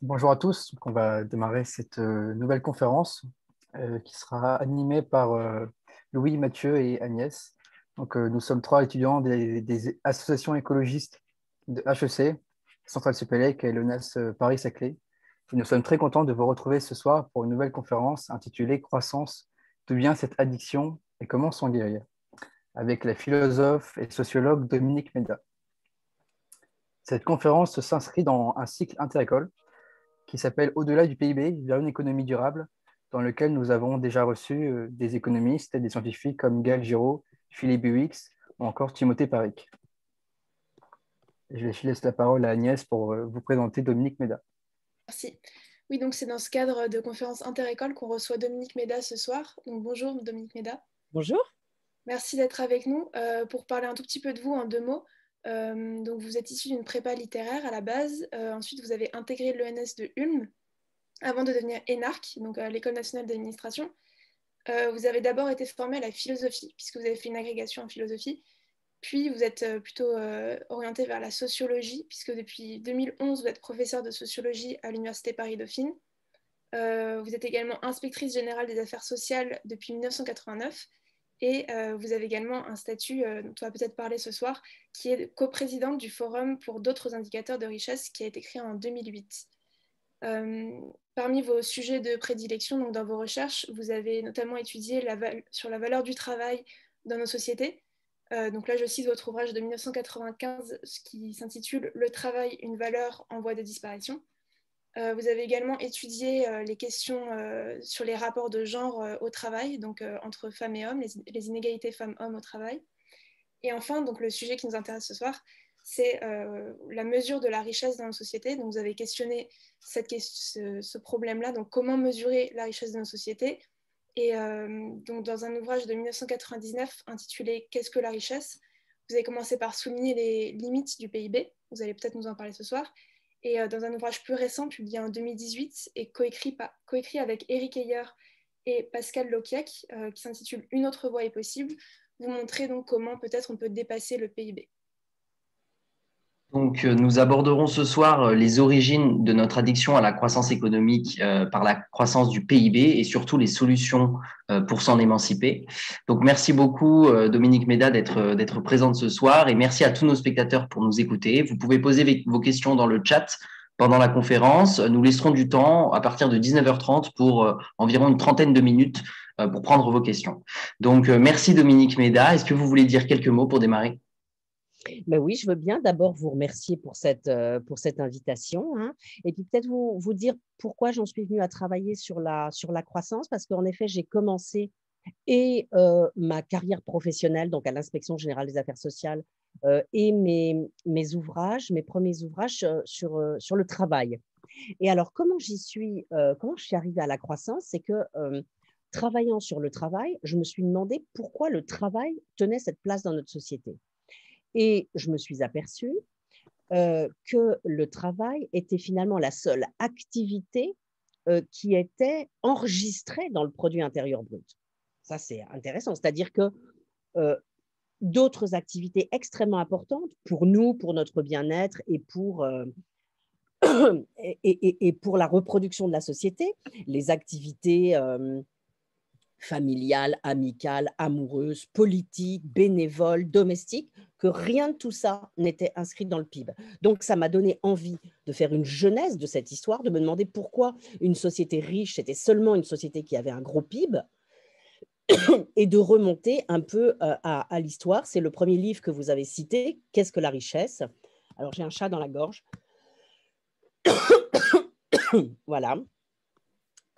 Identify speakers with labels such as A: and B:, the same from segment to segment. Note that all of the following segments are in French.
A: Bonjour à tous. on va démarrer cette euh, nouvelle conférence euh, qui sera animée par euh, Louis, Mathieu et Agnès. Donc, nous sommes trois étudiants des, associations écologistes de HEC, Centrale Supélec et l'ONAS Paris-Saclay. Nous sommes très contents de vous retrouver ce soir pour une nouvelle conférence intitulée Croissance, d'où vient cette addiction et comment s'en guérir avec la philosophe et sociologue Dominique Méda. Cette conférence s'inscrit dans un cycle interécole qui s'appelle Au-delà du PIB vers une économie durable, dans lequel nous avons déjà reçu euh, des économistes et des scientifiques comme Gaël Giraud, Philippe Huix ou encore Timothée Paric. Je laisse la parole à Agnès pour euh, vous présenter Dominique Méda.
B: Merci. Oui, donc c'est dans ce cadre de conférence interécole qu'on reçoit Dominique Méda ce soir. Donc bonjour Dominique Méda. Bonjour. Merci d'être avec nous euh, pour parler un tout petit peu de vous en deux mots. Euh, donc vous êtes issu d'une prépa littéraire à la base. Euh, ensuite, vous avez intégré l'ENS de Ulm avant de devenir ENARC, donc l'École nationale d'administration. Euh, vous avez d'abord été formé à la philosophie, puisque vous avez fait une agrégation en philosophie. Puis vous êtes plutôt orienté vers la sociologie, puisque depuis 2011, vous êtes professeur de sociologie à l'Université Paris-Dauphine. vous êtes également inspectrice générale des affaires sociales depuis 1989 et euh, vous avez également un statut, euh, dont on va peut-être parler ce soir, qui est coprésidente du Forum pour d'autres indicateurs de richesse qui a été créé en 2008. Euh, parmi vos sujets de prédilection, donc dans vos recherches, vous avez notamment étudié sur la valeur du travail dans nos sociétés. donc là, je cite votre ouvrage de 1995 qui s'intitule Le travail, une valeur en voie de disparition. Euh, vous avez également étudié euh, les questions euh, sur les rapports de genre au travail, donc entre femmes et hommes, les, inégalités femmes-hommes au travail. Et enfin, donc le sujet qui nous intéresse ce soir, c'est la mesure de la richesse dans nos sociétés. Donc vous avez questionné cette, ce, ce problème-là, donc comment mesurer la richesse dans nos sociétés. Et donc dans un ouvrage de 1999 intitulé Qu'est-ce que la richesse Vous avez commencé par souligner les limites du PIB. Vous allez peut-être nous en parler ce soir et euh, dans un ouvrage plus récent, publié en 2018 et coécrit, avec Eric Heyer et Pascal Lokiak, euh, qui s'intitule Une autre voie est possible, vous montrez donc comment peut-être on peut dépasser le PIB.
C: Donc, euh, nous aborderons ce soir euh, les origines de notre addiction à la croissance économique euh, par la croissance du PIB et surtout les solutions pour s'en émanciper. Donc, merci beaucoup, Dominique Méda, d'être, d'être présente ce soir et merci à tous nos spectateurs pour nous écouter. Vous pouvez poser vos questions dans le chat pendant la conférence. Nous laisserons du temps à partir de 19h30 pour environ une trentaine de minutes pour prendre vos questions. Donc, merci Dominique Méda. Est-ce que vous voulez dire quelques mots pour démarrer?
D: Ben oui, je veux bien d'abord vous remercier pour cette, euh, pour cette invitation hein, et puis peut-être vous, vous dire pourquoi j'en suis venue à travailler sur la, sur la croissance parce qu'en effet, j'ai commencé et euh, ma carrière professionnelle, donc à l'inspection générale des affaires sociales, euh, et mes, mes, ouvrages, mes premiers ouvrages sur, sur le travail. Et alors, comment j'y suis, comment je suis arrivée à la croissance, c'est que travaillant sur le travail, je me suis demandé pourquoi le travail tenait cette place dans notre société. Et je me suis aperçue euh, que le travail était finalement la seule activité euh, qui était enregistrée dans le produit intérieur brut. Ça, c'est intéressant. C'est-à-dire que euh, d'autres activités extrêmement importantes pour nous, pour notre bien-être et pour et, pour la reproduction de la société, les activités familiale, amicale, amoureuse, politique, bénévole, domestique, que rien de tout ça n'était inscrit dans le PIB. Donc ça m'a donné envie de faire une jeunesse de cette histoire, de me demander pourquoi une société riche, c'était seulement une société qui avait un gros PIB, et de remonter un peu euh, à, à l'histoire. C'est le premier livre que vous avez cité, Qu'est-ce que la richesse Alors j'ai un chat dans la gorge. voilà.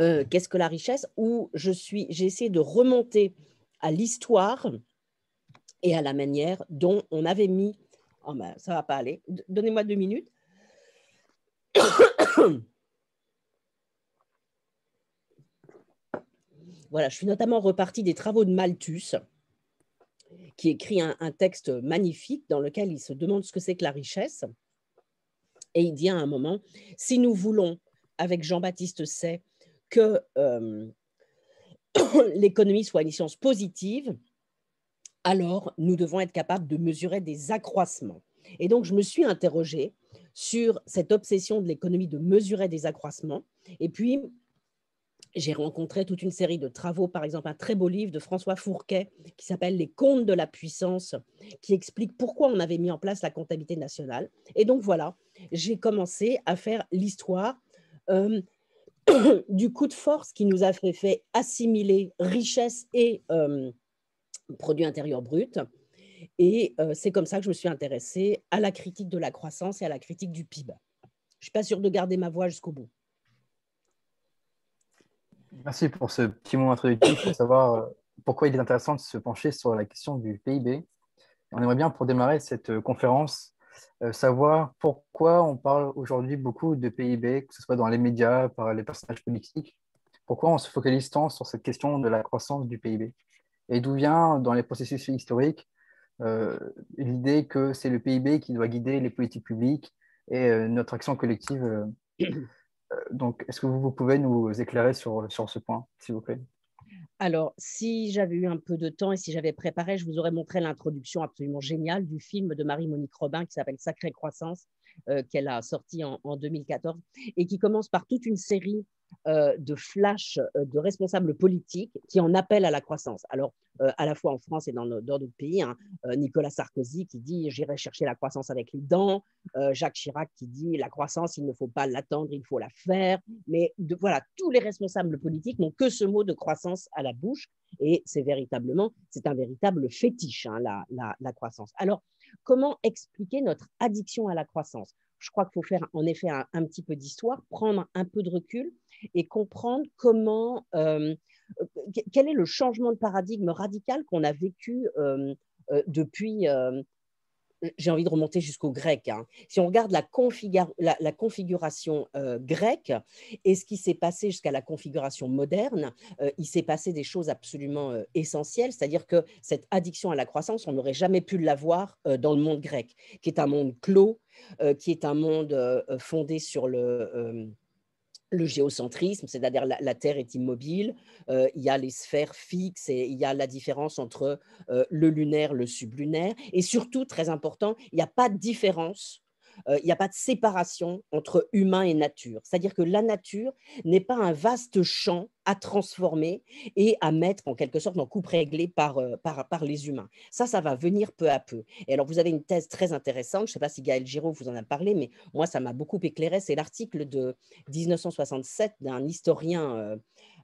D: Euh, qu'est-ce que la richesse où je suis, j'ai essayé de remonter à l'histoire et à la manière dont on avait mis. Oh ne ben, ça va pas aller. Donnez-moi deux minutes. voilà, je suis notamment reparti des travaux de Malthus, qui écrit un, texte magnifique dans lequel il se demande ce que c'est que la richesse. Et il dit à un moment, si nous voulons, avec Jean-Baptiste Say, que euh, l'économie soit une science positive, alors nous devons être capables de mesurer des accroissements. Et donc, je me suis interrogée sur cette obsession de l'économie de mesurer des accroissements. Et puis, j'ai rencontré toute une série de travaux, par exemple un très beau livre de François Fourquet qui s'appelle Les comptes de la puissance, qui explique pourquoi on avait mis en place la comptabilité nationale. Et donc voilà, j'ai commencé à faire l'histoire euh, du coup de force qui nous a fait, assimiler richesse et euh, produit intérieur brut. Et euh, c'est comme ça que je me suis intéressée à la critique de la croissance et à la critique du PIB. Je ne suis pas sûre de garder ma voix jusqu'au bout.
A: Merci pour ce petit mot introductif pour savoir euh, pourquoi il est intéressant de se pencher sur la question du PIB. On aimerait bien, pour démarrer cette conférence, euh, savoir pourquoi on parle aujourd'hui beaucoup de PIB, que ce soit dans les médias, par les personnages politiques. Pourquoi on se focalise tant sur cette question de la croissance du PIB Et d'où vient, dans les processus historiques, euh, l'idée que c'est le PIB qui doit guider les politiques publiques et euh, notre action collective. donc, est-ce que vous, vous, pouvez nous éclairer sur, sur ce point, s'il vous plaît
D: alors, si j'avais eu un peu de temps et si j'avais préparé, je vous aurais montré l'introduction absolument géniale du film de Marie-Monique Robin qui s'appelle Sacrée Croissance, euh, qu'elle a sorti en, en, 2014, et qui commence par toute une série euh, de flash euh, de responsables politiques qui en appellent à la croissance. Alors, euh, à la fois en France et dans, d'autres pays, hein, Nicolas Sarkozy qui dit j'irai chercher la croissance avec les dents, Jacques Chirac qui dit la croissance, il ne faut pas l'attendre, il faut la faire. Mais voilà, tous les responsables politiques n'ont que ce mot de croissance à la bouche et c'est véritablement, c'est un véritable fétiche, hein, la croissance. Alors, comment expliquer notre addiction à la croissance je crois qu'il faut faire en effet un, petit peu d'histoire, prendre un peu de recul et comprendre comment, euh, quel est le changement de paradigme radical qu'on a vécu euh, euh, depuis, j'ai envie de remonter jusqu'au grec. Hein. Si on regarde la, la, configuration euh, grecque et ce qui s'est passé jusqu'à la configuration moderne, euh, il s'est passé des choses absolument euh, essentielles, c'est-à-dire que cette addiction à la croissance, on n'aurait jamais pu l'avoir dans le monde grec, qui est un monde clos, qui est un monde fondé sur le le géocentrisme, c'est-à-dire la, Terre est immobile, euh, il y a les sphères fixes et il y a la différence entre euh, le lunaire, le sublunaire, et surtout, très important, il n'y a pas de différence euh, il n'y a pas de séparation entre humain et nature. C'est-à-dire que la nature n'est pas un vaste champ à transformer et à mettre en quelque sorte en coupe réglée par, euh, par, les humains. Ça, ça va venir peu à peu. Et alors, vous avez une thèse très intéressante, je ne sais pas si Gaël Giraud vous en a parlé, mais moi, ça m'a beaucoup éclairé. C'est l'article de 1967 d'un historien. Euh,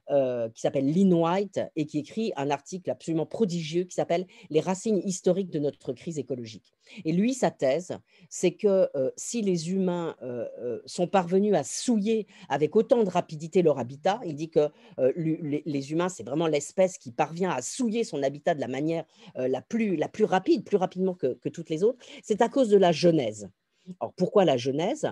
D: euh, qui s'appelle Lynn White et qui écrit un article absolument prodigieux qui s'appelle Les racines historiques de notre crise écologique. Et lui, sa thèse, c'est que euh, si les humains euh, sont parvenus à souiller avec autant de rapidité leur habitat, il dit que les, humains, c'est vraiment l'espèce qui parvient à souiller son habitat de la manière la, plus, rapide, plus rapidement que, que toutes les autres, c'est à cause de la genèse. Alors pourquoi la genèse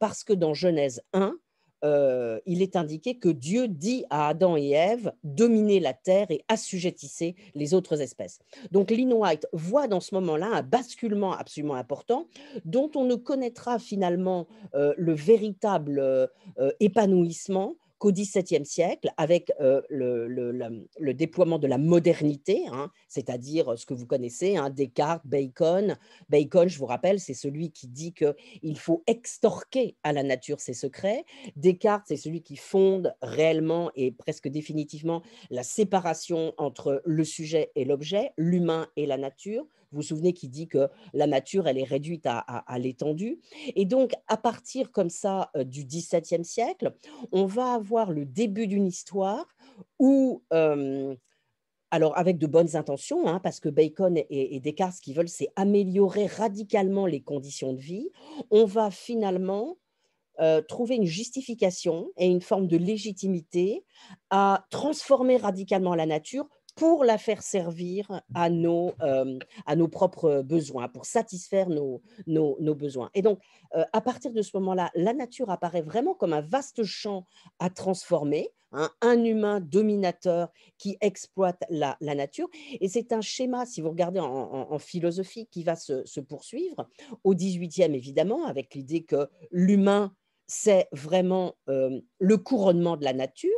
D: Parce que dans Genèse 1, euh, il est indiqué que Dieu dit à Adam et Ève dominer la terre et assujettissez les autres espèces. Donc Lynn White voit dans ce moment-là un basculement absolument important dont on ne connaîtra finalement euh, le véritable euh, épanouissement au XVIIe siècle, avec euh, le, déploiement de la modernité, hein, c'est-à-dire euh, ce que vous connaissez, hein, Descartes, Bacon. Bacon, je vous rappelle, c'est celui qui dit qu'il faut extorquer à la nature ses secrets. Descartes, c'est celui qui fonde réellement et presque définitivement la séparation entre le sujet et l'objet, l'humain et la nature vous vous souvenez, qui dit que la nature, elle est réduite à, l'étendue. Et donc, à partir comme ça euh, du XVIIe siècle, on va avoir le début d'une histoire où... Euh, alors avec de bonnes intentions, hein, parce que Bacon et, Descartes, ce qu'ils veulent, c'est améliorer radicalement les conditions de vie, on va finalement euh, trouver une justification et une forme de légitimité à transformer radicalement la nature pour la faire servir à nos, euh, à nos propres besoins, pour satisfaire nos, nos, besoins. Et donc, euh, à partir de ce moment-là, la nature apparaît vraiment comme un vaste champ à transformer, hein, un humain dominateur qui exploite la, nature. Et c'est un schéma, si vous regardez en, philosophie, qui va se, se poursuivre au 18e, évidemment, avec l'idée que l'humain c'est vraiment euh, le couronnement de la nature.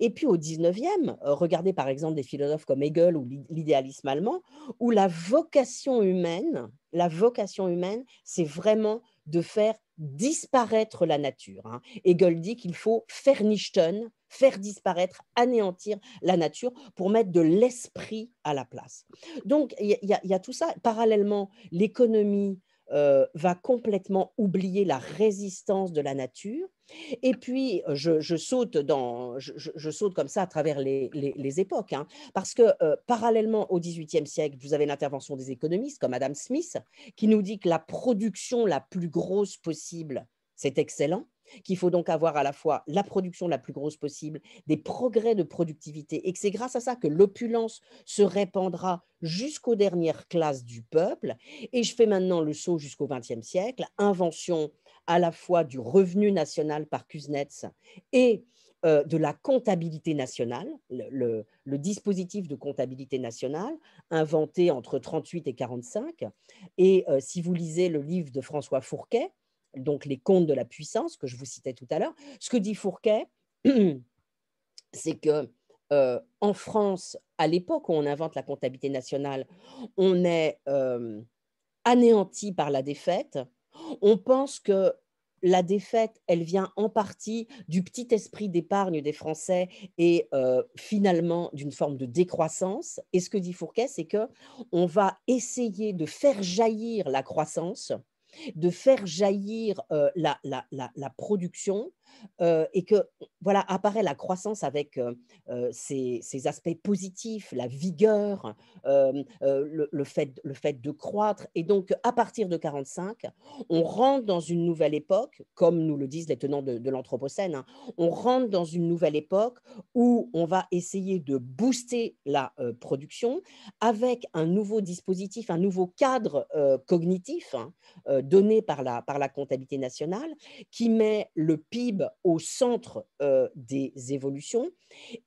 D: Et puis au 19e, euh, regardez par exemple des philosophes comme Hegel ou l'idéalisme allemand, où la vocation humaine, la vocation humaine, c'est vraiment de faire disparaître la nature. Hein. Hegel dit qu'il faut faire nichten, faire disparaître, anéantir la nature pour mettre de l'esprit à la place. Donc il y, a tout ça. Parallèlement, l'économie, euh, va complètement oublier la résistance de la nature. Et puis, euh, je, saute, comme ça à travers les, époques, hein, parce que euh, parallèlement au XVIIIe siècle, vous avez l'intervention des économistes comme Adam Smith, qui nous dit que la production la plus grosse possible, c'est excellent qu'il faut donc avoir à la fois la production la plus grosse possible, des progrès de productivité, et que c'est grâce à ça que l'opulence se répandra jusqu'aux dernières classes du peuple. Et je fais maintenant le saut jusqu'au XXe siècle, invention à la fois du revenu national par Kuznets et euh, de la comptabilité nationale, le, dispositif de comptabilité nationale inventé entre 38 et 45. Et euh, si vous lisez le livre de François Fourquet, donc les comptes de la puissance que je vous citais tout à l'heure. Ce que dit Fourquet, c'est que euh, en France, à l'époque où on invente la comptabilité nationale, on est euh, anéanti par la défaite. On pense que la défaite, elle vient en partie du petit esprit d'épargne des Français et euh, finalement d'une forme de décroissance. Et ce que dit Fourquet, c'est que on va essayer de faire jaillir la croissance de faire jaillir euh, la, la, la, production euh, et que voilà apparaît la croissance avec ces euh, euh, ses, aspects positifs, la vigueur, le, fait, le fait de croître. Et donc, à partir de 45, on rentre dans une nouvelle époque, comme nous le disent les tenants de, l'Anthropocène, hein. on rentre dans une nouvelle époque où on va essayer de booster la production avec un nouveau dispositif, un nouveau cadre cognitif hein, donné par la, par la comptabilité nationale qui met le PIB au centre euh, des évolutions.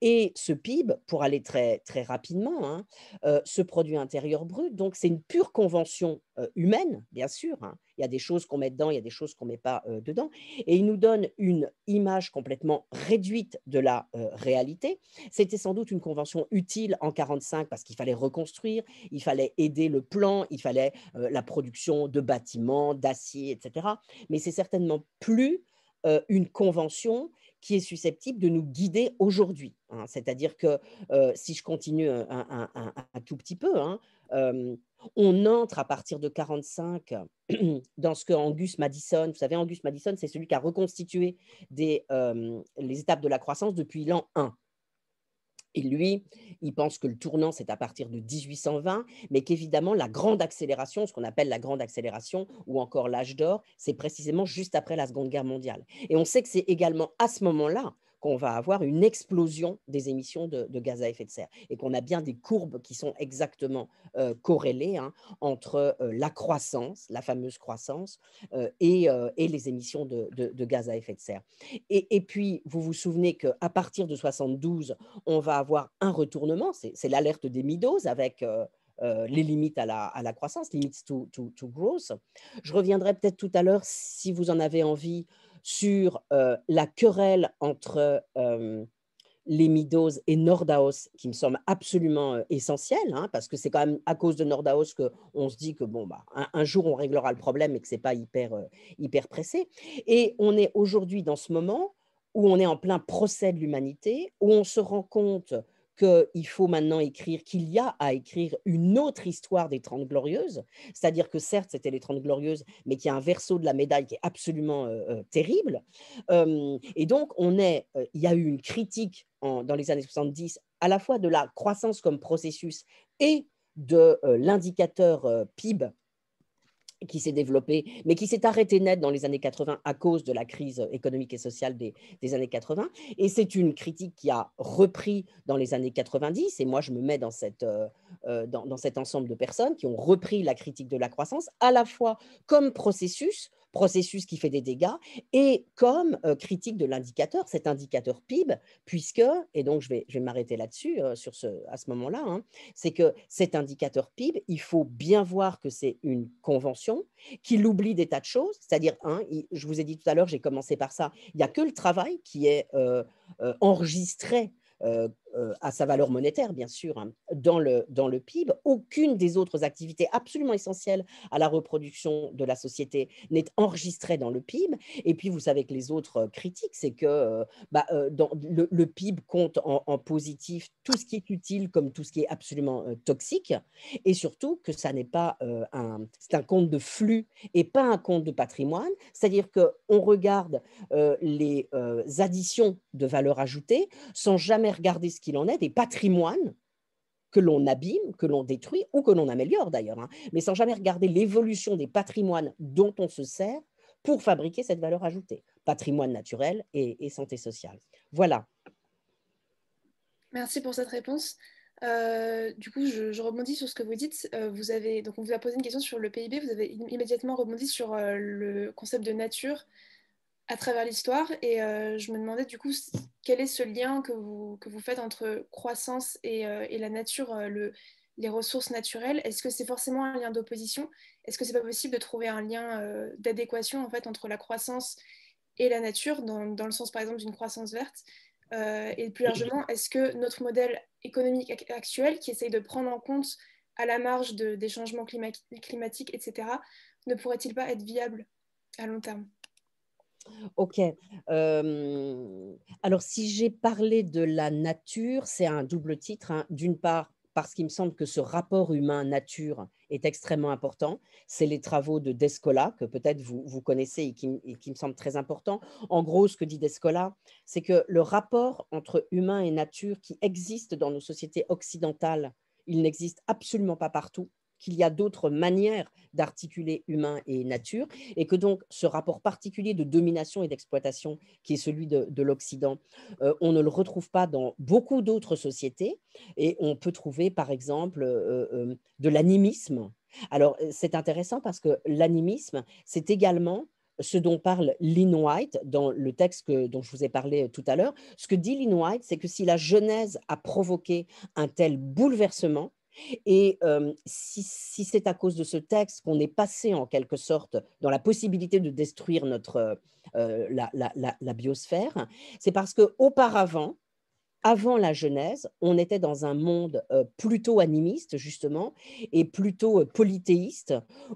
D: Et ce PIB, pour aller très, très rapidement, hein, euh, ce produit intérieur brut, donc c'est une pure convention euh, humaine, bien sûr. Hein. Il y a des choses qu'on met dedans, il y a des choses qu'on ne met pas dedans. Et il nous donne une image complètement réduite de la réalité. C'était sans doute une convention utile en 1945 parce qu'il fallait reconstruire, il fallait aider le plan, il fallait la production de bâtiments, d'acier, etc. Mais c'est certainement plus euh, une convention qui est susceptible de nous guider aujourd'hui. Hein. C'est-à-dire que euh, si je continue un, tout petit peu, hein, euh, on entre à partir de 45 dans ce que Angus Madison, vous savez, Angus Madison, c'est celui qui a reconstitué les étapes de la croissance depuis l'an 1. Et lui, il pense que le tournant, c'est à partir de 1820, mais qu'évidemment, la grande accélération, ce qu'on appelle la grande accélération ou encore l'âge d'or, c'est précisément juste après la Seconde Guerre mondiale. Et on sait que c'est également à ce moment-là qu'on va avoir une explosion des émissions de, gaz à effet de serre et qu'on a bien des courbes qui sont exactement euh, corrélées hein, entre euh, la croissance, la fameuse croissance, euh, et, les émissions de, gaz à effet de serre. Et, puis, vous vous souvenez qu'à partir de 72, on va avoir un retournement, c'est l'alerte des Midos avec... les limites à la, croissance, limits to growth. Je reviendrai peut-être tout à l'heure, si vous en avez envie, sur euh, la querelle entre euh, les Midos et Nordaos, qui me semble absolument euh, essentiel, hein, parce que c'est quand même à cause de Nordaos qu'on se dit que bon, bah, un, jour on réglera le problème et que ce n'est pas hyper, hyper pressé. Et on est aujourd'hui dans ce moment où on est en plein procès de l'humanité, où on se rend compte qu'il faut maintenant écrire, qu'il y a à écrire une autre histoire des Trente Glorieuses, c'est-à-dire que certes, c'était les Trente Glorieuses, mais qu'il y a un verso de la médaille qui est absolument euh, euh, terrible. Euh, et donc, on est, il y a eu une critique dans les années 70 à la fois de la croissance comme processus et de l'indicateur PIB qui s'est développé, mais qui s'est arrêté net dans les années 80 à cause de la crise euh, économique et sociale des, des années 80. Et c'est une critique qui a repris dans les années 90, et moi je me mets dans, cette, euh, euh, dans cet ensemble de personnes qui ont repris la critique de la croissance, à la fois comme processus processus qui fait des dégâts, et comme euh, critique de l'indicateur, cet indicateur PIB, puisque, et donc je vais, je vais m'arrêter là-dessus, euh, sur ce, à ce moment-là, hein, c'est que cet indicateur PIB, il faut bien voir que c'est une convention, qu'il oublie des tas de choses, c'est-à-dire, hein, je vous ai dit tout à l'heure, j'ai commencé par ça, il n'y a que le travail qui est euh, enregistré euh, euh, à sa valeur monétaire, bien sûr, hein. dans, le, dans le PIB. Aucune des autres activités absolument essentielles à la reproduction de la société n'est enregistrée dans le PIB. Et puis, vous savez que les autres euh, critiques, c'est que bah, dans le, PIB compte en, positif tout ce qui est utile comme tout ce qui est absolument toxique. Et surtout que ça n'est pas un, c'est un compte de flux et pas un compte de patrimoine. C'est-à-dire qu'on regarde les additions de valeur ajoutée sans jamais regarder ce qu'il en est des patrimoines que l'on abîme, que l'on détruit ou que l'on améliore d'ailleurs, hein. mais sans jamais regarder l'évolution des patrimoines dont on se sert pour fabriquer cette valeur ajoutée, patrimoine naturel et, santé sociale. Voilà.
B: Merci pour cette réponse. Euh, du coup, je, rebondis sur ce que vous dites. Euh, vous avez, donc on vous a posé une question sur le PIB, vous avez immédiatement rebondi sur euh, le concept de nature à travers l'histoire. Et euh, je me demandais du coup quel est ce lien que vous, que vous faites entre croissance et, euh, la nature, euh, les ressources naturelles. Est-ce que c'est forcément un lien d'opposition Est-ce que c'est pas possible de trouver un lien d'adéquation en fait entre la croissance et la nature, dans, le sens par exemple d'une croissance verte Et plus largement, est-ce que notre modèle économique actuel, qui essaye de prendre en compte à la marge des changements climatiques, etc., ne pourrait-il pas être viable à long terme
D: Ok. alors, si j'ai parlé de la nature, c'est un double titre. Hein. D'une part, parce qu'il me semble que ce rapport humain-nature est extrêmement important. C'est les travaux de Descola, que peut-être vous, vous, connaissez et qui, qui, me semble très important. En gros, ce que dit Descola, c'est que le rapport entre humain et nature qui existe dans nos sociétés occidentales, il n'existe absolument pas partout qu'il y a d'autres manières d'articuler humain et nature, et que donc ce rapport particulier de domination et d'exploitation qui est celui de, l'Occident, euh, on ne le retrouve pas dans beaucoup d'autres sociétés, et on peut trouver par exemple euh, euh, de l'animisme. Alors c'est intéressant parce que l'animisme, c'est également ce dont parle Lynn White dans le texte dont je vous ai parlé tout à l'heure. Ce que dit Lynn White, c'est que si la Genèse a provoqué un tel bouleversement, et si, c'est à cause de ce texte qu'on est passé en quelque sorte dans la possibilité de détruire la, biosphère, c'est parce qu'auparavant, avant la Genèse, on était dans un monde plutôt animiste, justement, et plutôt polythéiste,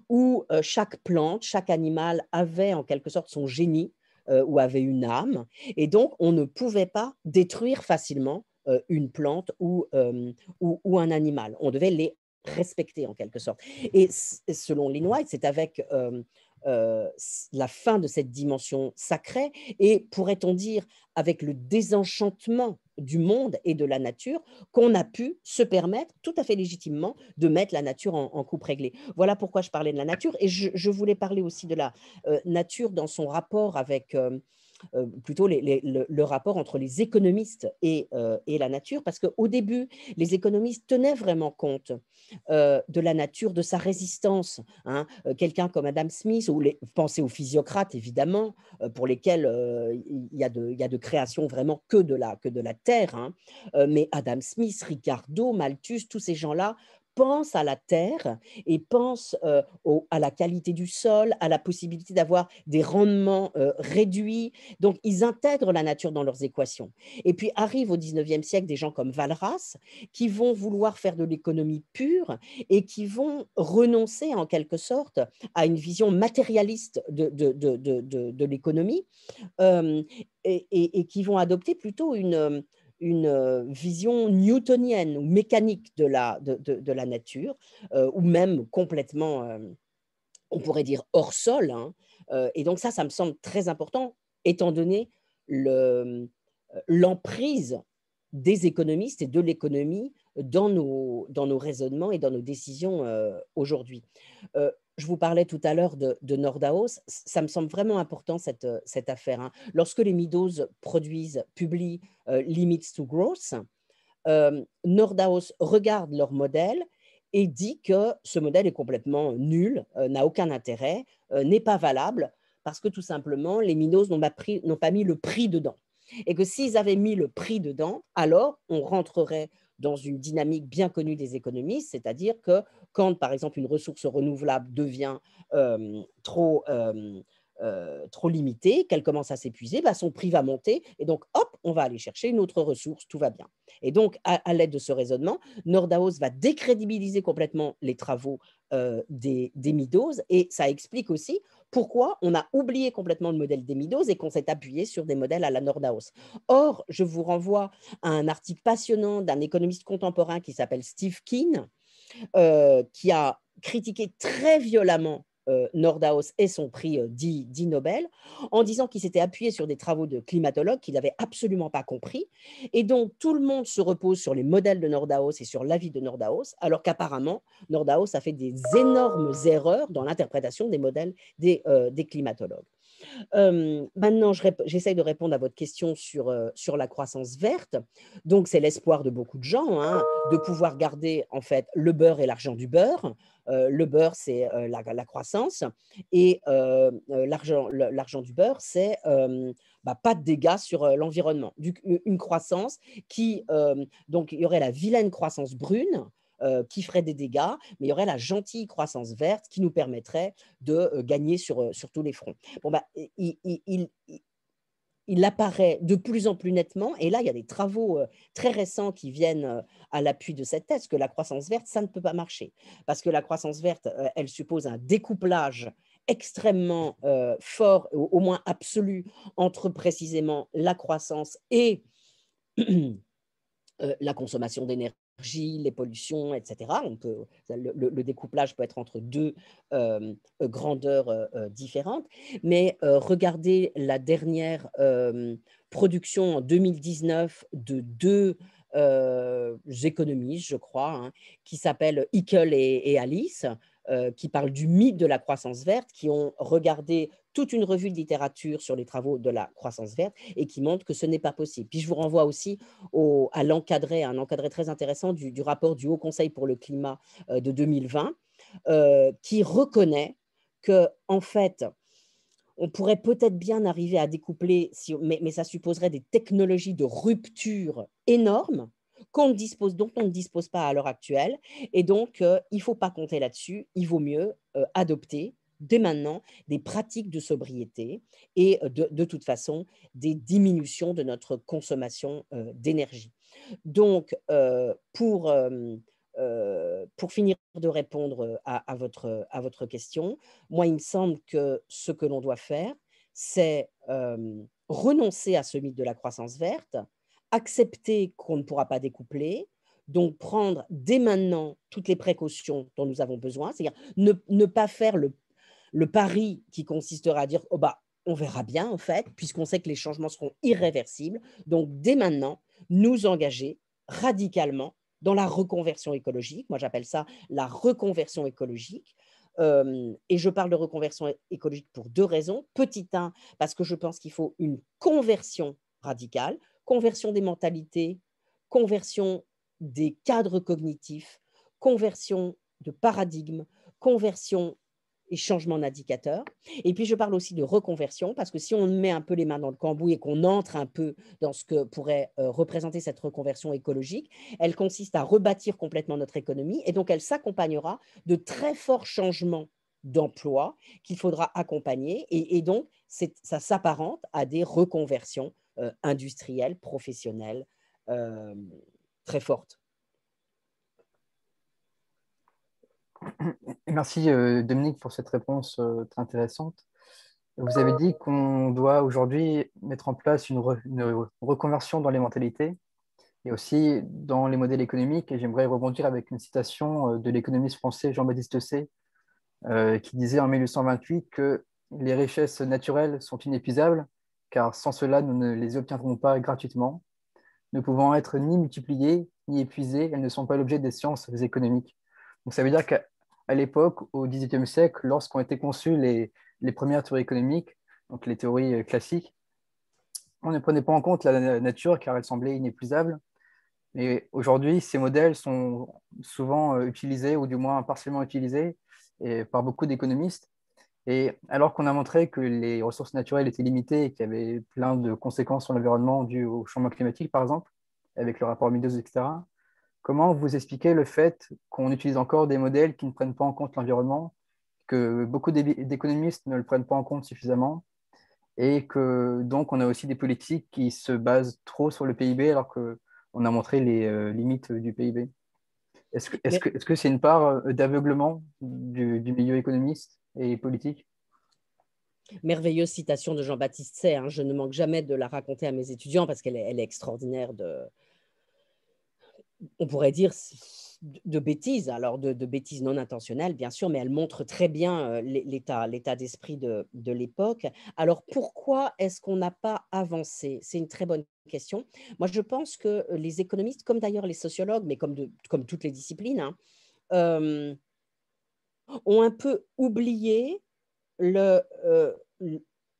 D: où chaque plante, chaque animal avait en quelque sorte son génie ou avait une âme. Et donc, on ne pouvait pas détruire facilement euh, une plante euh, ou, un animal. On devait les respecter en quelque sorte. Et selon Lynn mmh. White, c'est avec euh, la fin de cette dimension sacrée et pourrait-on dire avec le désenchantement du monde et de la nature qu'on a pu se permettre tout à fait légitimement de mettre la nature en, coupe réglée. Voilà pourquoi je parlais de la nature et je, voulais parler aussi de la nature dans son rapport avec... Euh, plutôt le, rapport entre les économistes euh, et, la nature, parce qu'au début, les économistes tenaient vraiment compte euh, de la nature, de sa résistance. Hein. Quelqu'un comme Adam Smith, ou pensez aux physiocrates évidemment, pour lesquels il y, y, a de création vraiment que de la, que de la terre, hein. mais Adam Smith, Ricardo, Malthus, tous ces gens-là pense à la terre et pense à la qualité du sol, à la possibilité d'avoir des rendements réduits. Donc, ils intègrent la nature dans leurs équations. Et puis arrivent au 19e siècle des gens comme Valras qui vont vouloir faire de l'économie pure et qui vont renoncer en quelque sorte à une vision matérialiste de, l'économie et, qui vont adopter plutôt une une euh, vision newtonienne ou mécanique de la, de, de, la nature, euh, ou même complètement, euh, on pourrait dire, hors sol. Hein, et donc ça, ça me semble très important, étant donné l'emprise des économistes et de l'économie dans nos, dans nos raisonnements et dans nos décisions aujourd'hui je vous parlais tout à l'heure de, de Nordhaus, ça me semble vraiment important cette, euh, affaire. Hein. Lorsque les Midos produisent, publient euh, Limits to Growth, euh, Nordhaus regarde leur modèle et dit que ce modèle est complètement nul, euh, n'a aucun intérêt, n'est pas valable, parce que tout simplement, les Midos n'ont pas, n'ont pas mis le prix dedans. Et que s'ils avaient mis le prix dedans, alors on rentrerait dans une dynamique bien connue des économistes, c'est-à-dire que quand, par exemple, une ressource renouvelable devient euh, trop... Euh, euh, trop limitée, qu'elle commence à s'épuiser, bah, son prix va monter et donc hop, on va aller chercher une autre ressource, tout va bien. Et donc, à, l'aide de ce raisonnement, Nordhaus va décrédibiliser complètement les travaux euh, des, des et ça explique aussi pourquoi on a oublié complètement le modèle des Midos et qu'on s'est appuyé sur des modèles à la Nordhaus. Or, je vous renvoie à un article passionnant d'un économiste contemporain qui s'appelle Steve Keen, euh, qui a critiqué très violemment euh, Nordhaus et son prix euh, dit, Nobel, en disant qu'il s'était appuyé sur des travaux de climatologues qu'il n'avait absolument pas compris. Et donc, tout le monde se repose sur les modèles de Nordhaus et sur l'avis de Nordhaus, alors qu'apparemment, Nordhaus a fait des énormes erreurs dans l'interprétation des modèles des euh, climatologues maintenant, j'essaye de répondre à votre question sur, euh, sur la croissance verte. Donc, c'est l'espoir de beaucoup de gens hein, de pouvoir garder en fait le beurre et l'argent du beurre. Euh, le beurre, c'est euh, la, la, croissance et l'argent du beurre, c'est bah, pas de dégâts sur l'environnement. Une croissance qui, donc, il y aurait la vilaine croissance brune euh, qui ferait des dégâts, mais il y aurait la gentille croissance verte qui nous permettrait de euh, gagner sur, euh, sur, tous les fronts. Bon, bah, il, il, il, apparaît de plus en plus nettement, et là, il y a des travaux très récents qui viennent à l'appui de cette thèse, que la croissance verte, ça ne peut pas marcher, parce que la croissance verte, elle suppose un découplage extrêmement fort, au, moins absolu, entre précisément la croissance et la consommation d'énergie les pollutions, etc. On peut, le, découplage peut être entre deux euh, euh, grandeurs euh, différentes. Mais regardez la dernière production en 2019 de deux économistes, je crois, hein, qui s'appellent Hickel et, Alice. Euh, qui parlent du mythe de la croissance verte, qui ont regardé toute une revue de littérature sur les travaux de la croissance verte et qui montrent que ce n'est pas possible. Puis je vous renvoie aussi à l'encadré, un encadré très intéressant du, rapport du Haut Conseil pour le climat euh, de 2020, euh, qui reconnaît que, en fait, on pourrait peut-être bien arriver à découpler, mais ça supposerait des technologies de rupture énormes dont on ne dispose pas à l'heure actuelle. Et donc, euh, il ne faut pas compter là-dessus. Il vaut mieux euh, adopter dès maintenant des pratiques de sobriété et euh, de, toute façon des diminutions de notre consommation d'énergie. Donc, pour, finir de répondre votre, à votre question, moi, il me semble que ce que l'on doit faire, c'est renoncer à ce mythe de la croissance verte, accepter qu'on ne pourra pas découpler, donc prendre dès maintenant toutes les précautions dont nous avons besoin, c'est-à-dire ne, pas faire le, pari qui consistera à dire oh bah on verra bien en fait, puisqu'on sait que les changements seront irréversibles. Donc dès maintenant, nous engager radicalement dans la reconversion écologique. Moi j'appelle ça la reconversion écologique. Euh, et je parle de reconversion écologique pour deux raisons. Petit un, parce que je pense qu'il faut une conversion radicale conversion des mentalités, conversion des cadres cognitifs, conversion de paradigmes, conversion et changement d'indicateurs. Et puis, je parle aussi de reconversion, parce que si on met un peu les mains dans le cambouis et qu'on entre un peu dans ce que pourrait euh, représenter cette reconversion écologique, elle consiste à rebâtir complètement notre économie, et donc elle s'accompagnera de très forts changements d'emploi qu'il faudra accompagner, et donc ça s'apparente à des reconversions euh, industrielle, professionnelle,
C: euh, très forte.
A: Merci euh, Dominique pour cette réponse très intéressante. Vous avez dit qu'on doit aujourd'hui mettre en place une, reconversion dans les mentalités et aussi dans les modèles économiques. j'aimerais rebondir avec une citation de l'économiste français Jean-Baptiste C, qui disait en 1828 que les richesses naturelles sont inépuisables, car sans cela, nous ne les obtiendrons pas gratuitement. Ne pouvant être ni multipliées, ni épuisées, elles ne sont pas l'objet des sciences économiques. Donc ça veut dire qu'à l'époque, au XVIIIe siècle, lorsqu'ont été conçues les, premières théories économiques, donc les théories euh, classiques, on ne prenait pas en compte la nature car elle semblait inépuisable. Mais aujourd'hui, ces modèles sont souvent euh, utilisés, ou du moins partiellement utilisés, par beaucoup d'économistes et alors qu'on a montré que les ressources naturelles étaient limitées et qu'il y avait plein de conséquences sur l'environnement dues au changement climatique, par exemple, avec le rapport Midos, etc., comment vous expliquez le fait qu'on utilise encore des modèles qui ne prennent pas en compte l'environnement, que beaucoup d'économistes ne le prennent pas en compte suffisamment, et que donc on a aussi des politiques qui se basent trop sur le PIB alors qu'on a montré les euh, limites du PIB. Est-ce que c'est une part euh, d'aveuglement du milieu économiste et politique
D: Merveilleuse citation de Jean-Baptiste Say, hein. je ne manque jamais de la raconter à mes étudiants parce qu'elle est, extraordinaire de, on pourrait dire, de bêtises, alors de, bêtises non intentionnelles, bien sûr, mais elle montre très bien euh, l'état, d'esprit de, l'époque. Alors pourquoi est-ce qu'on n'a pas avancé C'est une très bonne question. Moi, je pense que les économistes, comme d'ailleurs les sociologues, mais comme, toutes les disciplines, hein, euh, ont un peu oublié le, euh,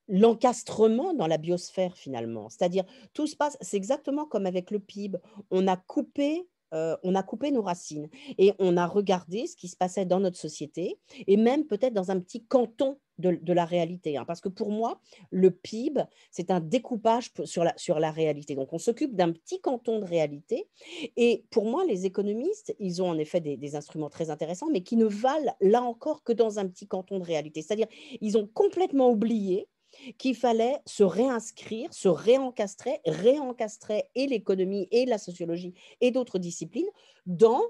D: l'encastrement dans la biosphère finalement. C'est-à-dire, tout se passe, c'est exactement comme avec le PIB. On a coupé. Euh, on a coupé nos racines et on a regardé ce qui se passait dans notre société et même peut-être dans un petit canton de, la réalité. Hein. parce que pour moi, le PIB, c'est un découpage sur la, sur la réalité. Donc, on s'occupe d'un petit canton de réalité. Et pour moi, les économistes, ils ont en effet des, des instruments très intéressants, mais qui ne valent là encore que dans un petit canton de réalité. C'est-à-dire, ils ont complètement oublié qu'il fallait se réinscrire, se réencastrer, réencastrer et l'économie et la sociologie et d'autres disciplines dans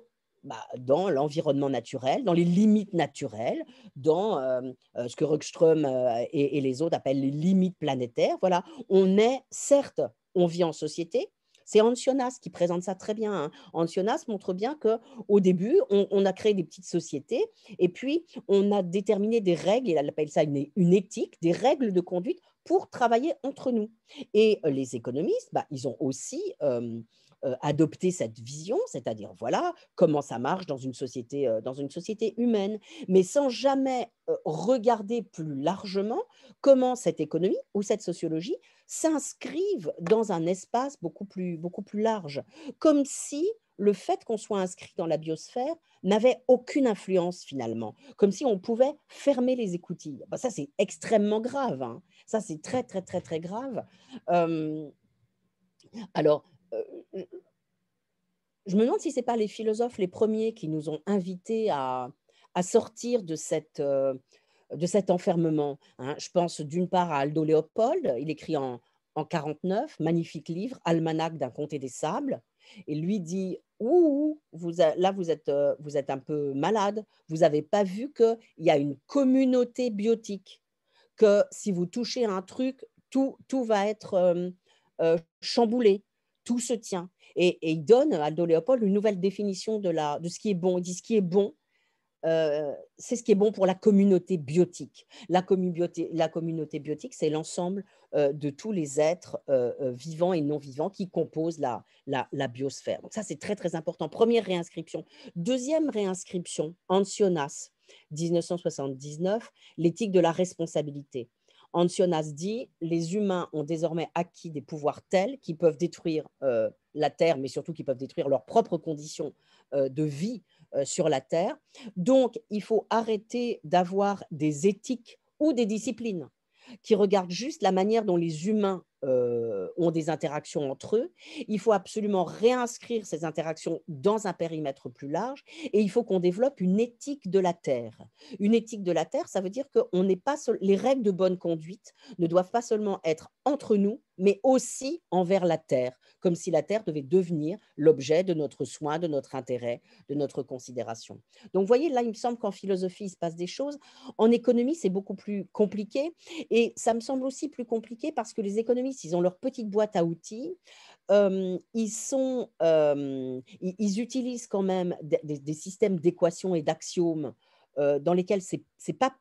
D: bah, dans l'environnement naturel, dans les limites naturelles, dans euh, euh, ce que Rockström euh, et, les autres appellent les limites planétaires. Voilà, on est, certes, on vit en société. C'est Ancionas qui présente ça très bien. Hein. Ancionas montre bien que au début, on, a créé des petites sociétés et puis on a déterminé des règles, il appelle ça une, éthique, des règles de conduite pour travailler entre nous. Et les économistes, bah, ils ont aussi euh, adopter cette vision, c'est-à-dire voilà comment ça marche dans une société, euh, dans une société humaine, mais sans jamais euh, regarder plus largement comment cette économie ou cette sociologie s'inscrivent dans un espace beaucoup plus, beaucoup plus large, comme si le fait qu'on soit inscrit dans la biosphère n'avait aucune influence finalement, comme si on pouvait fermer les écoutilles. Bah, ça, c'est extrêmement grave. Hein. Ça, c'est très, très, très, très grave. alors, euh, je me demande si ce n'est pas les philosophes les premiers qui nous ont invités à, sortir de cette euh, cet enfermement. Hein. Je pense d'une part à Aldo Léopold, il écrit en, en 49, magnifique livre, Almanach d'un comté des sables, et lui dit Ouh, vous, là vous êtes, euh, vous êtes un peu malade, vous n'avez pas vu qu'il y a une communauté biotique, que si vous touchez un truc, tout, tout va être chamboulé tout se tient. Et, il donne à Aldo Léopold une nouvelle définition de, la, de ce qui est bon. Il dit ce qui est bon, euh, c'est ce qui est bon pour la communauté biotique. La, communauté, biotique, c'est l'ensemble euh, de tous les êtres euh, vivants et non vivants qui composent la, la biosphère. Donc ça, c'est très, très important. Première réinscription. Deuxième réinscription, Ancionas, 1979, l'éthique de la responsabilité. Ancionas dit les humains ont désormais acquis des pouvoirs tels qui peuvent détruire euh, la Terre, mais surtout qu'ils peuvent détruire leurs propres conditions euh, de vie euh, sur la Terre. Donc, il faut arrêter d'avoir des éthiques ou des disciplines qui regardent juste la manière dont les humains euh, ont des interactions entre eux. Il faut absolument réinscrire ces interactions dans un périmètre plus large et il faut qu'on développe une éthique de la Terre. Une éthique de la Terre, ça veut dire que on n'est pas les règles de bonne conduite ne doivent pas seulement être entre nous, mais aussi envers la Terre, comme si la Terre devait devenir l'objet de notre soin, de notre intérêt, de notre considération. Donc vous voyez, là, il me semble qu'en philosophie, il se passe des choses. En économie, c'est beaucoup plus compliqué et ça me semble aussi plus compliqué parce que les économistes ils ont leur petite boîte à outils. Euh, euh, ils, utilisent quand même des, systèmes d'équations et d'axiomes euh, dans lesquels c'est, pas,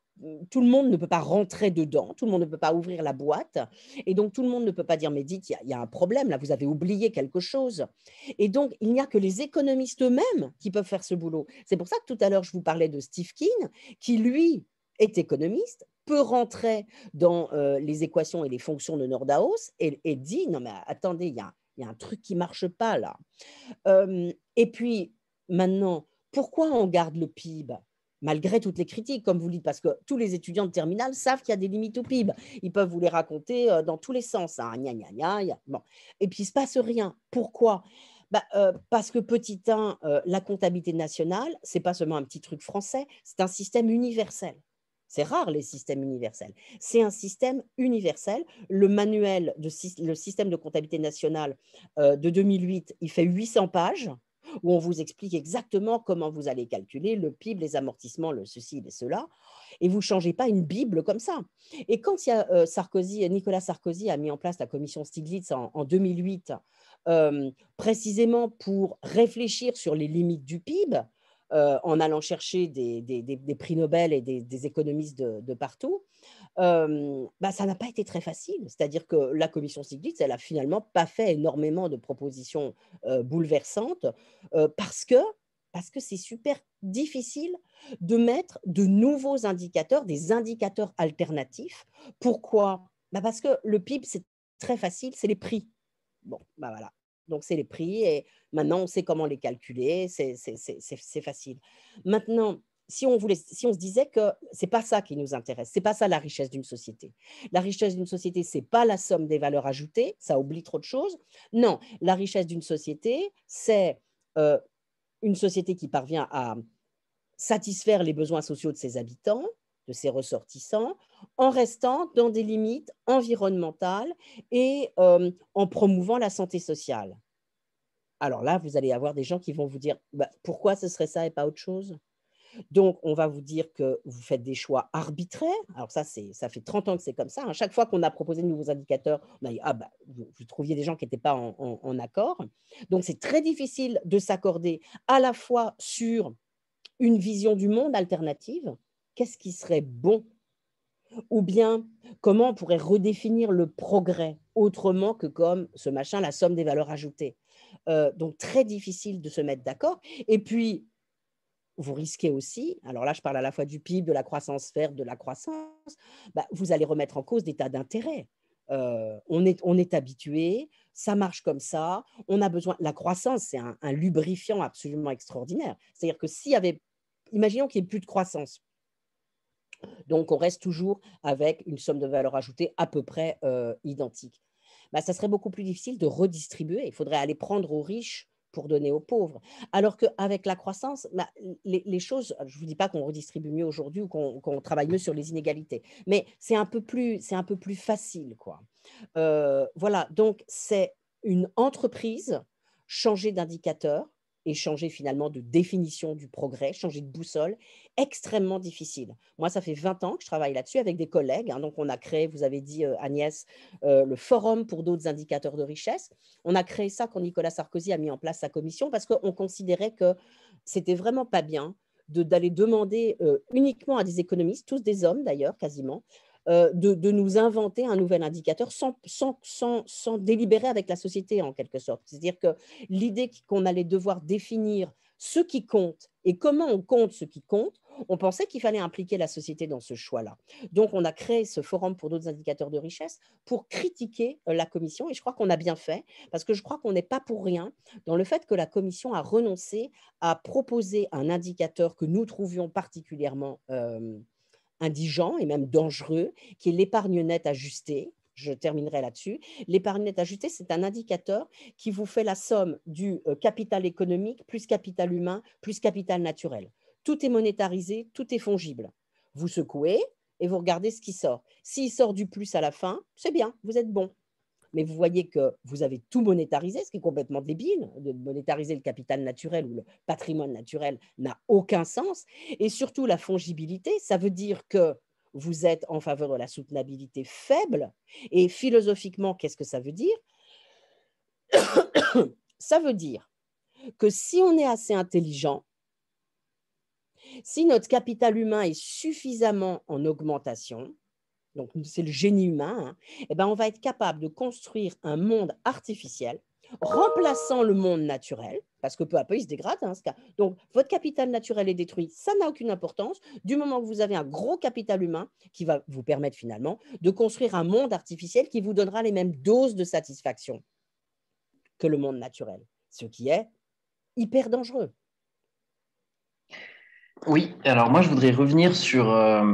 D: tout le monde ne peut pas rentrer dedans, tout le monde ne peut pas ouvrir la boîte, et donc tout le monde ne peut pas dire, mais dites, il y, y, a un problème, là, vous avez oublié quelque chose. Et donc, il n'y a que les économistes eux-mêmes qui peuvent faire ce boulot. C'est pour ça que tout à l'heure, je vous parlais de Steve King, qui, lui, est économiste, peut rentrer dans euh, les équations et les fonctions de Nordhaus et, dit non mais attendez, il y a, y a, un truc qui marche pas là. Euh, et puis maintenant, pourquoi on garde le PIB malgré toutes les critiques, comme vous le dites, parce que tous les étudiants de terminale savent qu'il y a des limites au PIB. Ils peuvent vous les raconter euh, dans tous les sens. Hein. Bon. Et puis, il ne se passe rien. Pourquoi bah, parce que petit 1, la comptabilité nationale, c'est pas seulement un petit truc français, c'est un système universel. C'est rare les systèmes universels. C'est un système universel. Le manuel, de, le système de comptabilité nationale euh, de 2008, il fait 800 pages où on vous explique exactement comment vous allez calculer le PIB, les amortissements, le ceci, et cela, et vous ne changez pas une Bible comme ça. Et quand euh, Nicolas Sarkozy a mis en place la commission Stiglitz en, 2008, euh, précisément pour réfléchir sur les limites du PIB, euh, en allant chercher des, prix Nobel et des, économistes de, partout, euh, bah, ça n'a pas été très facile. C'est-à-dire que la commission Siglitz, elle n'a finalement pas fait énormément de propositions euh, bouleversantes parce que c'est super difficile de mettre de nouveaux indicateurs, des indicateurs alternatifs. Pourquoi bah Parce que le PIB, c'est très facile, c'est les prix. Bon, bah voilà, donc, c'est les prix et maintenant, on sait comment les calculer, c'est facile. Maintenant, si on, voulait, si on se disait que c'est pas ça qui nous intéresse, c'est pas ça la richesse d'une société. La richesse d'une société, c'est pas la somme des valeurs ajoutées, ça oublie trop de choses. Non, la richesse d'une société, c'est euh, une société qui parvient à satisfaire les besoins sociaux de ses habitants, de ses ressortissants en restant dans des limites environnementales et euh, en promouvant la santé sociale. Alors là, vous allez avoir des gens qui vont vous dire bah, pourquoi ce serait ça et pas autre chose donc, on va vous dire que vous faites des choix arbitraires. Alors, ça, ça fait 30 ans que c'est comme ça. À hein. chaque fois qu'on a proposé de nouveaux indicateurs, ah bah, vous, trouviez des gens qui n'étaient pas en, accord. Donc, c'est très difficile de s'accorder à la fois sur une vision du monde alternative, qu'est-ce qui serait bon Ou bien, comment on pourrait redéfinir le progrès autrement que comme ce machin, la somme des valeurs ajoutées euh, Donc, très difficile de se mettre d'accord. Et puis, vous risquez aussi, alors là je parle à la fois du PIB, de la croissance verte, de la croissance, bah, vous allez remettre en cause des tas d'intérêts. Euh, on est, on est habitué, ça marche comme ça, on a besoin. La croissance, c'est un, un, lubrifiant absolument extraordinaire. C'est-à-dire que s'il y avait, imaginons qu'il n'y ait plus de croissance, donc, on reste toujours avec une somme de valeur ajoutée à peu près euh, identique. Bah, ça serait beaucoup plus difficile de redistribuer. Il faudrait aller prendre aux riches pour donner aux pauvres. Alors qu'avec la croissance, bah, les, choses, je ne vous dis pas qu'on redistribue mieux aujourd'hui ou qu'on travaille mieux sur les inégalités, mais c'est un, peu plus, facile. Quoi. Euh, voilà, donc c'est une entreprise changer d'indicateur et changer finalement de définition du progrès, changer de boussole, extrêmement difficile. Moi, ça fait 20 ans que je travaille là-dessus avec des collègues. Hein. donc, on a créé, vous avez dit euh, Agnès, euh, le forum pour d'autres indicateurs de richesse. On a créé ça quand Nicolas Sarkozy a mis en place sa commission parce qu'on considérait que c'était vraiment pas bien d'aller demander euh, uniquement à des économistes, tous des hommes d'ailleurs quasiment, euh, de, nous inventer un nouvel indicateur sans, délibérer avec la société en quelque sorte. C'est-à-dire que l'idée qu'on allait devoir définir ce qui compte et comment on compte ce qui compte, on pensait qu'il fallait impliquer la société dans ce choix-là. Donc on a créé ce forum pour d'autres indicateurs de richesse pour critiquer euh, la commission et je crois qu'on a bien fait parce que je crois qu'on n'est pas pour rien dans le fait que la commission a renoncé à proposer un indicateur que nous trouvions particulièrement... Euh, indigent et même dangereux, qui est l'épargne nette ajustée. Je terminerai là-dessus. L'épargne nette ajustée, c'est un indicateur qui vous fait la somme du euh, capital économique plus capital humain plus capital naturel. Tout est monétarisé, tout est fongible. Vous secouez et vous regardez ce qui sort. S'il sort du plus à la fin, c'est bien, vous êtes bon mais vous voyez que vous avez tout monétarisé, ce qui est complètement débile. De monétariser le capital naturel ou le patrimoine naturel n'a aucun sens. Et surtout, la fongibilité, ça veut dire que vous êtes en faveur de la soutenabilité faible. Et philosophiquement, qu'est-ce que ça veut dire Ça veut dire que si on est assez intelligent, si notre capital humain est suffisamment en augmentation, donc c'est le génie humain, hein. eh ben on va être capable de construire un monde artificiel remplaçant le monde naturel, parce que peu à peu, il se dégrade. Hein, donc, votre capital naturel est détruit, ça n'a aucune importance, du moment que vous avez un gros capital humain qui va vous permettre finalement de construire un monde artificiel qui vous donnera les mêmes doses de satisfaction que le monde naturel, ce qui est hyper dangereux.
C: Oui, alors moi, je voudrais revenir sur... Euh,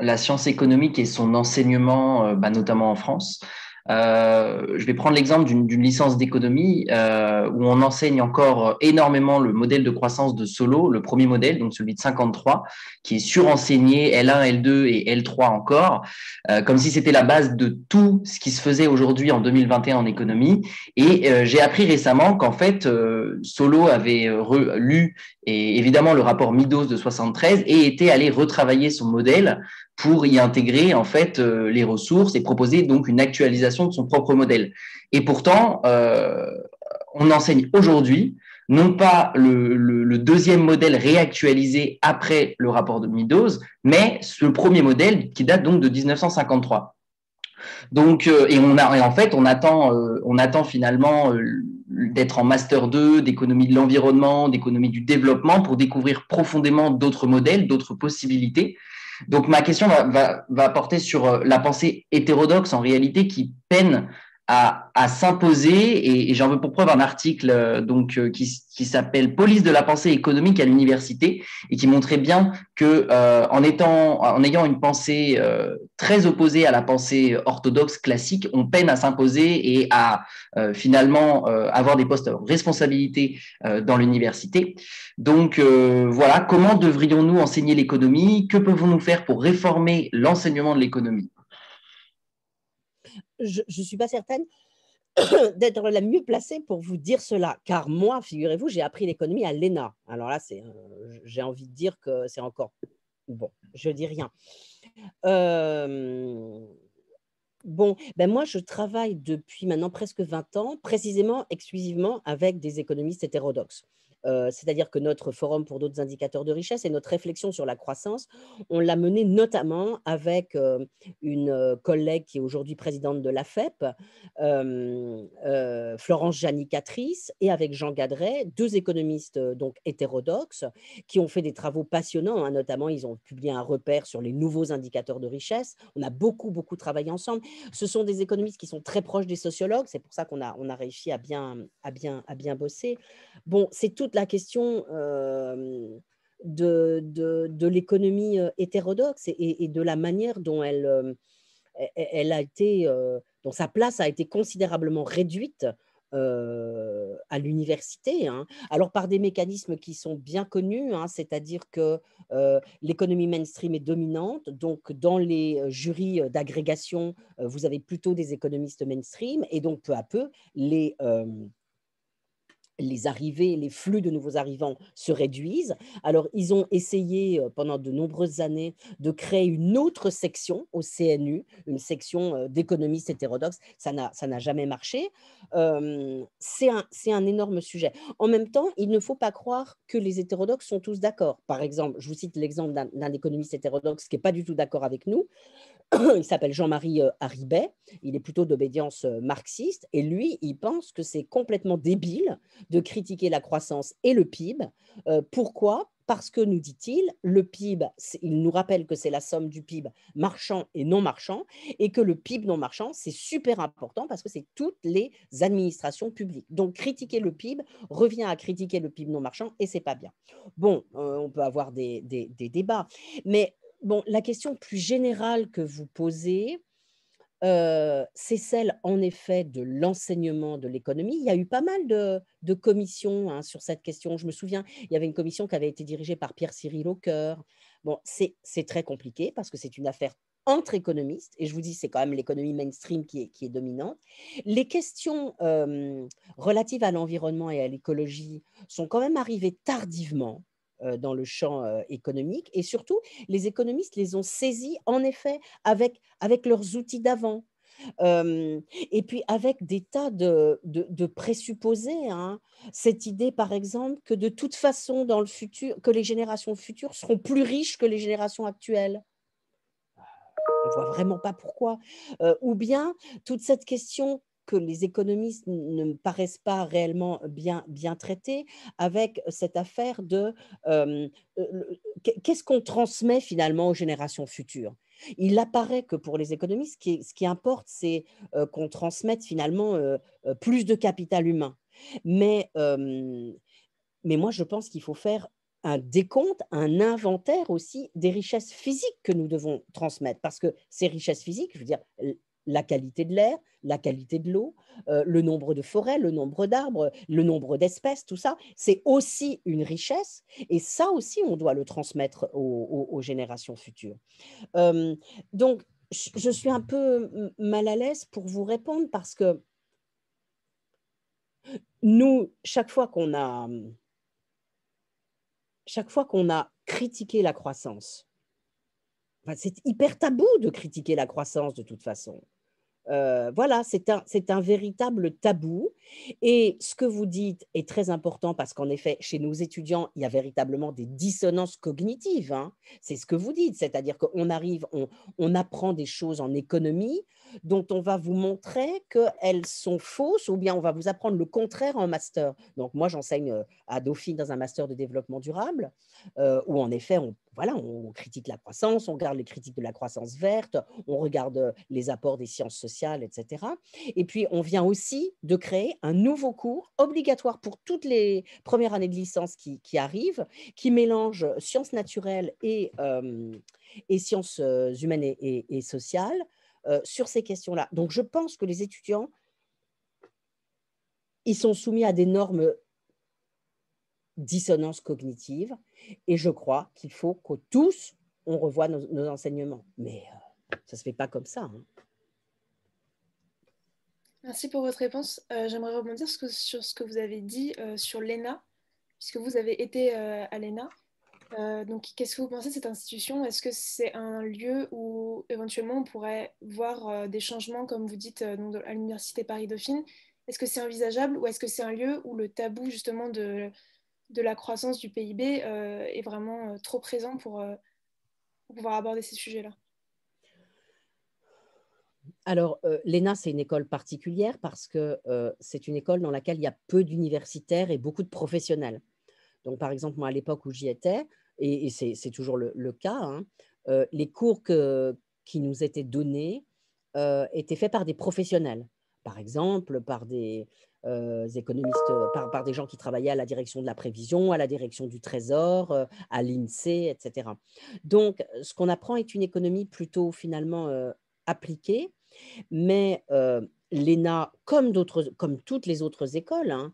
C: la science économique et son enseignement, euh, bah, notamment en France. Euh, je vais prendre l'exemple d'une licence d'économie euh, où on enseigne encore euh, énormément le modèle de croissance de Solo, le premier modèle, donc celui de 53, qui est surenseigné L1, L2 et L3 encore, euh, comme si c'était la base de tout ce qui se faisait aujourd'hui en 2021 en économie. Et euh, j'ai appris récemment qu'en fait, Solo avait lu et évidemment le rapport Midos de 73 et était allé retravailler son modèle pour y intégrer en fait euh, les ressources et proposer donc une actualisation de son propre modèle. Et pourtant, euh, on enseigne aujourd'hui non pas le, deuxième modèle réactualisé après le rapport de Meadows, mais ce premier modèle qui date donc de 1953. Donc, euh, et on a, et en fait, on attend, on attend finalement d'être en master 2 d'économie de l'environnement, d'économie du développement pour découvrir profondément d'autres modèles, d'autres possibilités. Donc ma question va, va, porter sur euh, la pensée hétérodoxe en réalité qui peine à, s'imposer. Et, j'en veux pour preuve un article euh, donc euh, qui, qui s'appelle Police de la pensée économique à l'université et qui montrait bien que euh, en étant en ayant une pensée très opposée à la pensée orthodoxe classique, on peine à s'imposer et à finalement avoir des postes de responsabilité dans l'université. Donc voilà, comment devrions-nous enseigner l'économie Que pouvons-nous faire pour réformer l'enseignement de l'économie
D: je ne suis pas certaine d'être la mieux placée pour vous dire cela, car moi, figurez-vous, j'ai appris l'économie à l'ENA. Alors là, euh, j'ai envie de dire que c'est encore... Bon, je dis rien. Euh, bon, ben moi, je travaille depuis maintenant presque 20 ans, précisément, exclusivement avec des économistes hétérodoxes. Euh, c'est-à-dire que notre forum pour d'autres indicateurs de richesse et notre réflexion sur la croissance, on l'a mené notamment avec euh, une euh, collègue qui est aujourd'hui présidente de l'AFEP, FEP, Florence Janicatrice, et avec Jean Gadret, deux économistes donc hétérodoxes qui ont fait des travaux passionnants, hein. notamment ils ont publié un repère sur les nouveaux indicateurs de richesse. On a beaucoup, beaucoup travaillé ensemble. Ce sont des économistes qui sont très proches des sociologues, c'est pour ça qu'on a, on a réussi à bien, à bien, à bien bosser. Bon, c'est toute question euh, de, l'économie euh, hétérodoxe et, de la manière dont elle, euh, elle a été, dont sa place a été considérablement réduite à l'université. Hein. Alors par des mécanismes qui sont bien connus, hein, c'est-à-dire que l'économie mainstream est dominante, donc dans les jurys d'agrégation, vous avez plutôt des économistes mainstream, et donc peu à peu, les les arrivées, les flux de nouveaux arrivants se réduisent. Alors, ils ont essayé euh, pendant de nombreuses années de créer une autre section au CNU, une section euh, d'économistes hétérodoxes. Ça n'a jamais marché. C'est un, un, énorme sujet. En même temps, il ne faut pas croire que les hétérodoxes sont tous d'accord. Par exemple, je vous cite l'exemple d'un économiste hétérodoxe qui n'est pas du tout d'accord avec nous. Il s'appelle Jean-Marie euh, Haribet. Il est plutôt d'obédience marxiste. Et lui, il pense que c'est complètement débile de critiquer la croissance et le PIB. Euh, pourquoi parce que, nous dit-il, le PIB, il nous rappelle que c'est la somme du PIB marchand et non marchand, et que le PIB non marchand, c'est super important parce que c'est toutes les administrations publiques. Donc, critiquer le PIB revient à critiquer le PIB non marchand, et c'est pas bien. Bon, euh, on peut avoir des, débats, mais bon, la question plus générale que vous posez, c'est celle, en effet, de l'enseignement de l'économie. Il y a eu pas mal de, commissions hein, sur cette question. Je me souviens, il y avait une commission qui avait été dirigée par Pierre-Cyril Aucoeur. Bon, c'est très compliqué parce que c'est une affaire entre économistes, et je vous dis, c'est quand même l'économie mainstream qui est, qui dominante. Les questions relatives à l'environnement et à l'écologie sont quand même arrivées tardivement. Euh, dans le champ euh, économique. Et surtout, les économistes les ont saisis, en effet, avec, avec leurs outils d'avant. Euh, et puis avec des tas de, de, présupposés, hein. cette idée par exemple que de toute façon dans le futur, que les générations futures seront plus riches que les générations actuelles. Ah, on ne voit vraiment pas pourquoi. ou bien toute cette question que les économistes ne me paraissent pas réellement bien, bien traités, avec cette affaire de euh, qu'est-ce qu'on transmet finalement aux générations futures. Il apparaît que pour les économistes, ce qui, ce qui importe, c'est euh, qu'on transmette finalement euh, plus de capital humain. Mais, mais moi, je pense qu'il faut faire un décompte, un inventaire aussi des richesses physiques que nous devons transmettre. Parce que ces richesses physiques, je veux dire, la qualité de l'air, la qualité de l'eau, euh, le nombre de forêts, le nombre d'arbres, le nombre d'espèces, tout ça, c'est aussi une richesse. Et ça aussi, on doit le transmettre aux, générations futures. Euh, donc, je suis un peu mal à l'aise pour vous répondre parce que nous, chaque fois qu'on chaque fois qu'on a critiqué la croissance, c'est hyper tabou de critiquer la croissance de toute façon. Euh, voilà, c'est un, véritable tabou. Et ce que vous dites est très important parce qu'en effet, chez nos étudiants, il y a véritablement des dissonances cognitives. Hein. C'est ce que vous dites, c'est-à-dire qu'on arrive, on, apprend des choses en économie, dont on va vous montrer qu'elles sont fausses ou bien on va vous apprendre le contraire en master. Donc moi, j'enseigne euh, à Dauphine dans un master de développement durable euh, où en effet, on, voilà, on critique la croissance, on regarde les critiques de la croissance verte, on regarde euh, les apports des sciences sociales, etc. Et puis, on vient aussi de créer un nouveau cours obligatoire pour toutes les premières années de licence qui, arrivent, qui mélange sciences naturelles et, sciences humaines et sociales euh, sur ces questions-là. Donc, je pense que les étudiants, ils sont soumis à des normes dissonances cognitives, et je crois qu'il faut que tous, on revoie nos, enseignements. Mais euh, ça ne se fait pas comme ça. Hein.
B: Merci pour votre réponse. Euh, j'aimerais rebondir sur ce, que, vous avez dit sur l'ENA, puisque vous avez été à l'ENA. Euh, donc, qu'est-ce que vous pensez de cette institution Est-ce que c'est un lieu où éventuellement on pourrait voir euh, des changements, comme vous dites, euh, à l'Université Paris-Dauphine Est-ce que c'est envisageable ou est-ce que c'est un lieu où le tabou justement de, la croissance du PIB est vraiment trop présent pour, pour, pouvoir aborder ces sujets-là
D: alors, l'ENA, c'est une école particulière parce que c'est une école dans laquelle il y a peu d'universitaires et beaucoup de professionnels. Donc, par exemple, moi, à l'époque où j'y étais, et, c'est toujours le, cas, hein, euh, les cours que, qui nous étaient donnés euh, étaient faits par des professionnels, par exemple, par des euh, économistes, par, par, des gens qui travaillaient à la direction de la prévision, à la direction du trésor, à l'INSEE, etc. Donc, ce qu'on apprend est une économie plutôt finalement appliquée, mais l'ENA, comme, comme, toutes les autres écoles, hein,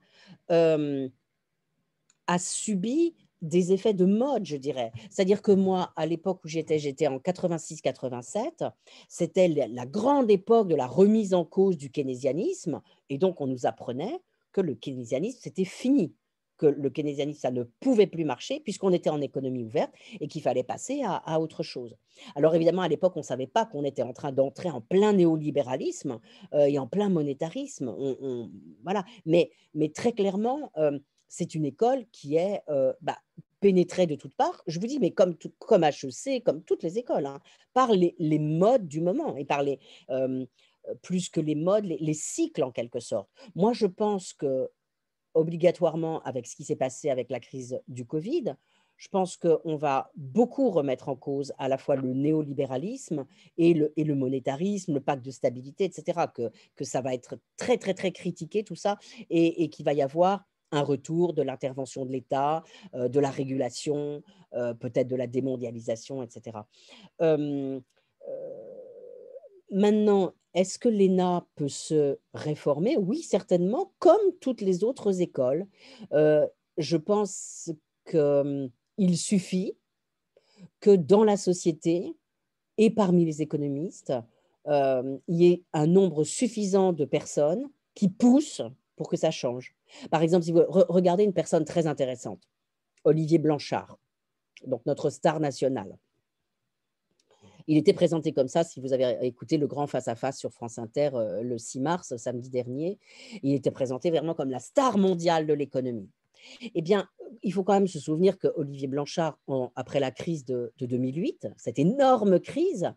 D: a subi des effets de mode, je dirais. C'est-à-dire que moi, à l'époque où j'étais, j'étais en 86-87, c'était la grande époque de la remise en cause du keynésianisme, et donc on nous apprenait que le keynésianisme, c'était fini, que le keynésianisme, ça ne pouvait plus marcher puisqu'on était en économie ouverte et qu'il fallait passer à, autre chose. Alors évidemment, à l'époque, on ne savait pas qu'on était en train d'entrer en plein néolibéralisme euh, et en plein monétarisme. voilà. mais, très clairement, euh, c'est une école qui est euh, bah, pénétrée de toutes parts, je vous dis, mais comme, comme HEC, comme toutes les écoles, hein, par les, modes du moment et par les, euh, plus que les modes, les, cycles en quelque sorte. Moi, je pense que obligatoirement, avec ce qui s'est passé avec la crise du Covid, je pense qu'on va beaucoup remettre en cause à la fois le néolibéralisme et le, monétarisme, le pacte de stabilité, etc., que, ça va être très, très, très critiqué, tout ça, et, et qu'il va y avoir un retour de l'intervention de l'État, euh, de la régulation, euh, peut-être de la démondialisation, etc. Euh, maintenant, est-ce que l'ENA peut se réformer Oui, certainement, comme toutes les autres écoles. je pense qu'il suffit que dans la société et parmi les économistes, il y ait un nombre suffisant de personnes qui poussent pour que ça change. Par exemple, si vous regardez une personne très intéressante, Olivier Blanchard, donc notre star nationale. Il était présenté comme ça, si vous avez écouté le grand face-à-face sur France Inter euh, le 6 mars, samedi dernier, il était présenté vraiment comme la star mondiale de l'économie. Eh bien, il faut quand même se souvenir que Olivier Blanchard, après la crise de, de 2008, cette énorme crise,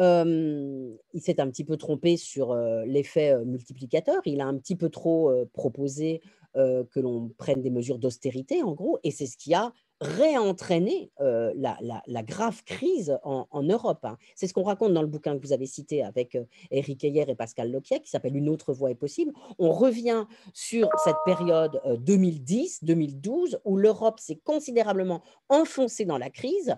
D: il s'est un petit peu trompé sur l'effet multiplicateur. Il a un petit peu trop proposé que l'on prenne des mesures d'austérité, en gros, et c'est ce qui a réentraîné la, grave crise en, Europe. Hein. C'est ce qu'on raconte dans le bouquin que vous avez cité avec Eric Heyer et Pascal Loquier, qui s'appelle Une autre voie est possible. On revient sur cette période 2010-2012 où l'Europe s'est considérablement enfoncée dans la crise.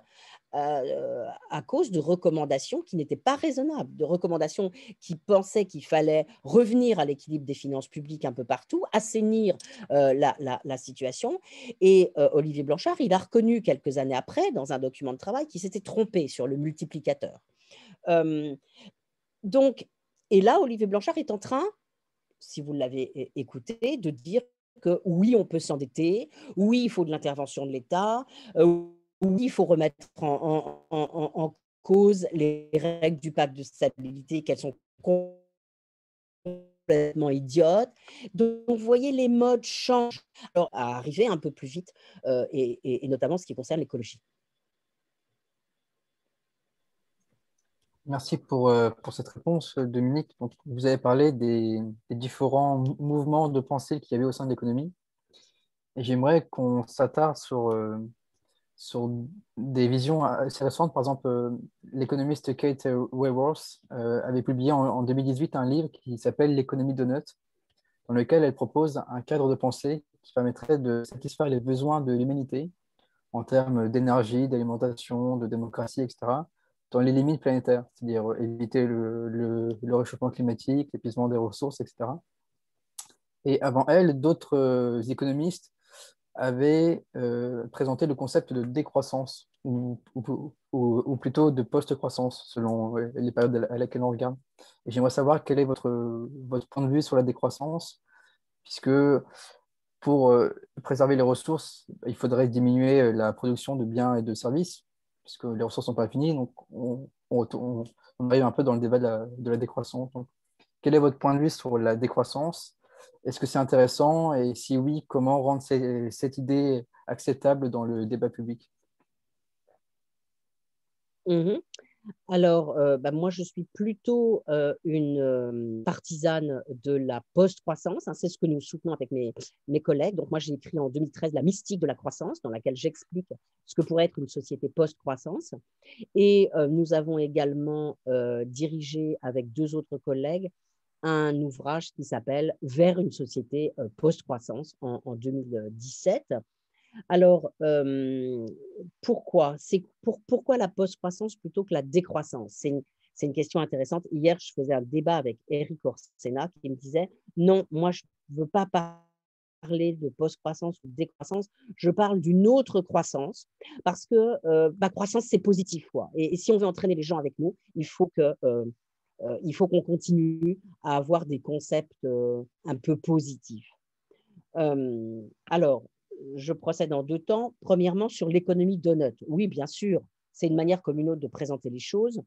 D: Euh, à, cause de recommandations qui n'étaient pas raisonnables, de recommandations qui pensaient qu'il fallait revenir à l'équilibre des finances publiques un peu partout, assainir euh, la, situation. Et euh, Olivier Blanchard, il a reconnu quelques années après, dans un document de travail, qu'il s'était trompé sur le multiplicateur. Hum, donc, et là, Olivier Blanchard est en train, si vous l'avez écouté, de dire que oui, on peut s'endetter, oui, il faut de l'intervention de l'État, oui, il faut remettre en, cause les règles du pacte de stabilité, qu'elles sont complètement idiotes. Donc, vous voyez, les modes changent Alors, à arriver un peu plus vite, euh, et, notamment ce qui concerne l'écologie.
A: Merci pour, euh, cette réponse, Dominique. vous avez parlé des, différents mouvements de pensée qu'il y avait au sein de l'économie. Et j'aimerais qu'on s'attarde sur, euh, sur des visions euh, assez récentes. Par exemple, euh, l'économiste Kate Wayworth euh, avait publié en, 2018 un livre qui s'appelle L'économie de notes, dans lequel elle propose un cadre de pensée qui permettrait de satisfaire les besoins de l'humanité en termes d'énergie, d'alimentation, de démocratie, etc., dans les limites planétaires, c'est-à-dire éviter le, le réchauffement climatique, l'épuisement des ressources, etc. Et avant elle, d'autres économistes avait euh, présenté le concept de décroissance, ou, plutôt de post-croissance, selon euh, les périodes à laquelle on regarde. j'aimerais savoir quel est votre, point de vue sur la décroissance, puisque pour euh, préserver les ressources, il faudrait diminuer la production de biens et de services, puisque les ressources ne sont pas infinies, donc on, arrive un peu dans le débat de la, décroissance. quel est votre point de vue sur la décroissance est-ce que c'est intéressant Et si oui, comment rendre cette idée acceptable dans le débat public
D: mhm. Alors, euh, bah, moi, je suis plutôt euh, une euh, partisane de la post-croissance. Hein. c'est ce que nous soutenons avec mes collègues. Donc, moi, j'ai écrit en 2013 La mystique de la croissance, dans laquelle j'explique ce que pourrait être une société post-croissance. Et nous avons également dirigé avec deux autres collègues un ouvrage qui s'appelle Vers une société euh, post-croissance en, 2017. Alors, euh, pourquoi pour, Pourquoi la post-croissance plutôt que la décroissance C'est une, une, question intéressante. Hier, je faisais un débat avec Eric Orsena qui me disait Non, moi, je ne veux pas parler de post-croissance ou de décroissance, je parle d'une autre croissance parce que la euh, croissance, c'est positif. Quoi. Et, si on veut entraîner les gens avec nous, il faut que. Euh, il faut qu'on continue à avoir des concepts euh, un peu positifs. Euh, alors, je procède en deux temps. Premièrement, sur l'économie notes. Oui, bien sûr, c'est une manière comme de présenter les choses.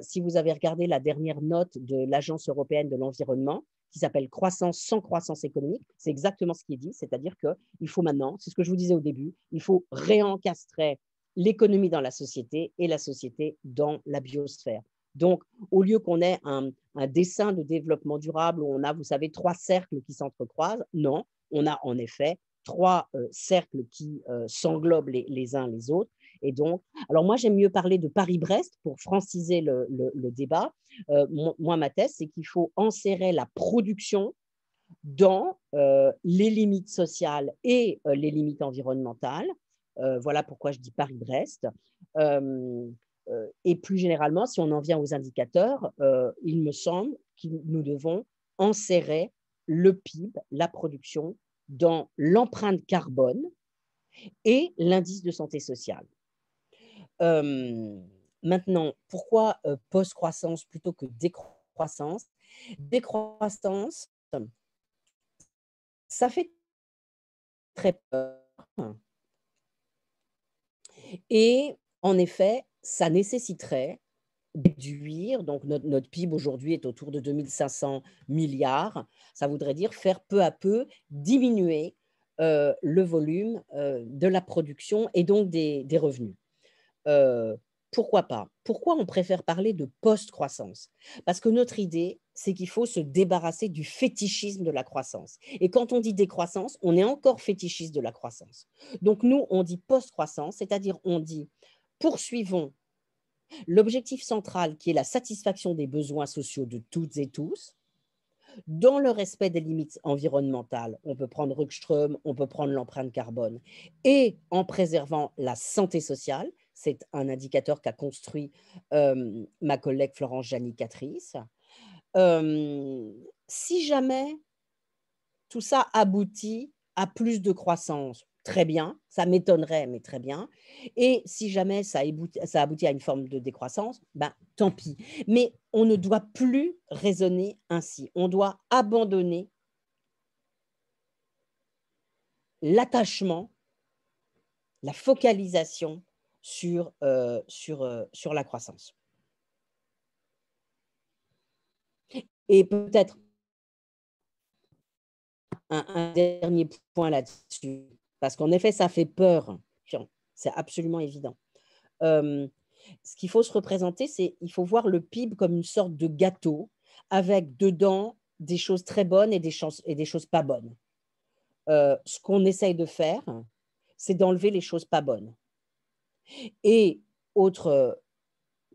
D: si vous avez regardé la dernière note de l'Agence européenne de l'environnement, qui s'appelle croissance sans croissance économique, c'est exactement ce qui est dit, c'est-à-dire qu'il faut maintenant, c'est ce que je vous disais au début, il faut réencastrer l'économie dans la société et la société dans la biosphère. Donc, au lieu qu'on ait un, dessin de développement durable où on a, vous savez, trois cercles qui s'entrecroisent, non, on a en effet trois euh, cercles qui euh, s'englobent les, uns les autres. Et donc, alors moi, j'aime mieux parler de Paris-Brest pour franciser le, débat. Euh, moi, ma thèse, c'est qu'il faut enserrer la production dans les limites sociales et les limites environnementales. voilà pourquoi je dis Paris-Brest. Euh, et plus généralement, si on en vient aux indicateurs, euh, il me semble que nous devons enserrer le PIB, la production, dans l'empreinte carbone et l'indice de santé sociale. Euh, maintenant, pourquoi post-croissance plutôt que décroissance Décroissance, ça fait très peur. Et en effet, ça nécessiterait déduire, donc notre, notre PIB aujourd'hui est autour de 2500 milliards, ça voudrait dire faire peu à peu diminuer euh, le volume euh, de la production et donc des, des revenus. Euh, pourquoi pas Pourquoi on préfère parler de post-croissance Parce que notre idée, c'est qu'il faut se débarrasser du fétichisme de la croissance. Et quand on dit décroissance, on est encore fétichiste de la croissance. Donc nous, on dit post-croissance, c'est-à-dire on dit poursuivons l'objectif central qui est la satisfaction des besoins sociaux de toutes et tous, dans le respect des limites environnementales, on peut prendre Rückström, on peut prendre l'empreinte carbone, et en préservant la santé sociale, c'est un indicateur qu'a construit euh, ma collègue Florence Janicatrice. Euh, si jamais tout ça aboutit à plus de croissance, très bien, ça m'étonnerait, mais très bien. Et si jamais ça, aboutit, à une forme de décroissance, ben, tant pis. Mais on ne doit plus raisonner ainsi. On doit abandonner l'attachement, la focalisation sur, euh, sur, euh, sur la croissance. Et peut-être un, un dernier point là-dessus parce qu'en effet, ça fait peur. C'est absolument évident. Euh, ce qu'il faut se représenter, c'est il faut voir le PIB comme une sorte de gâteau avec dedans des choses très bonnes et des, choses, et des choses pas bonnes. Euh, ce qu'on essaye de faire, c'est d'enlever les choses pas bonnes. Et autre euh,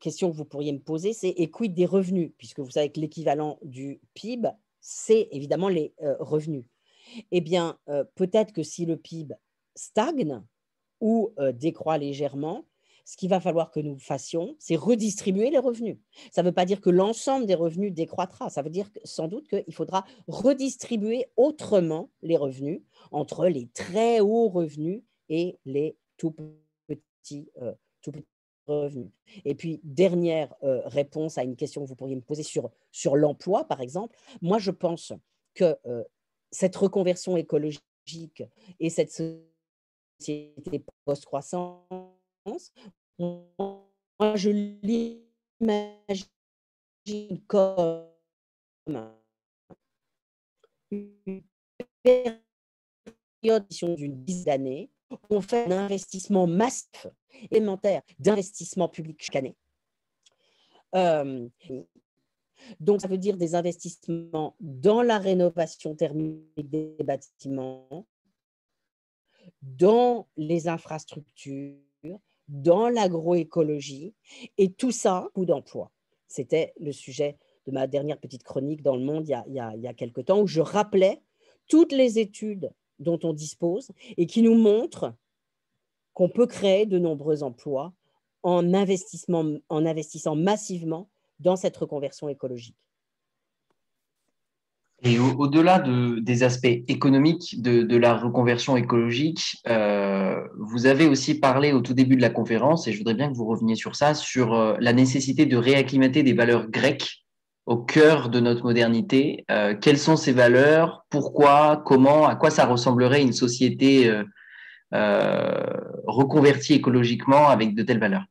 D: question que vous pourriez me poser, c'est et des revenus Puisque vous savez que l'équivalent du PIB, c'est évidemment les revenus eh bien, euh, peut-être que si le PIB stagne ou euh, décroît légèrement, ce qu'il va falloir que nous fassions, c'est redistribuer les revenus. Ça ne veut pas dire que l'ensemble des revenus décroîtra. Ça veut dire sans doute qu'il faudra redistribuer autrement les revenus entre les très hauts revenus et les tout petits, euh, revenus. Et puis, dernière réponse à une question que vous pourriez me poser sur, sur l'emploi, par exemple. Moi, je pense que cette reconversion écologique et cette société post-croissance, moi,
C: je l'imagine comme une période d'une
D: dizaine d'années on fait un investissement massif, élémentaire, d'investissement public chaque année. Donc, ça veut dire des investissements dans la rénovation thermique des bâtiments, dans les infrastructures, dans l'agroécologie, et tout ça, coût d'emploi. C'était le sujet de ma dernière petite chronique dans Le Monde il y a, quelque quelques temps, où je rappelais toutes les études dont on dispose et qui nous montrent qu'on peut créer de nombreux emplois en investissant massivement dans cette reconversion écologique.
C: Et au-delà de, des aspects économiques de, la reconversion écologique, euh, vous avez aussi parlé au tout début de la conférence, et je voudrais bien que vous reveniez sur ça, sur euh, la nécessité de réacclimater des valeurs grecques au cœur de notre modernité. Euh, quelles sont ces valeurs Pourquoi Comment À quoi ça ressemblerait une société reconvertie écologiquement avec de telles valeurs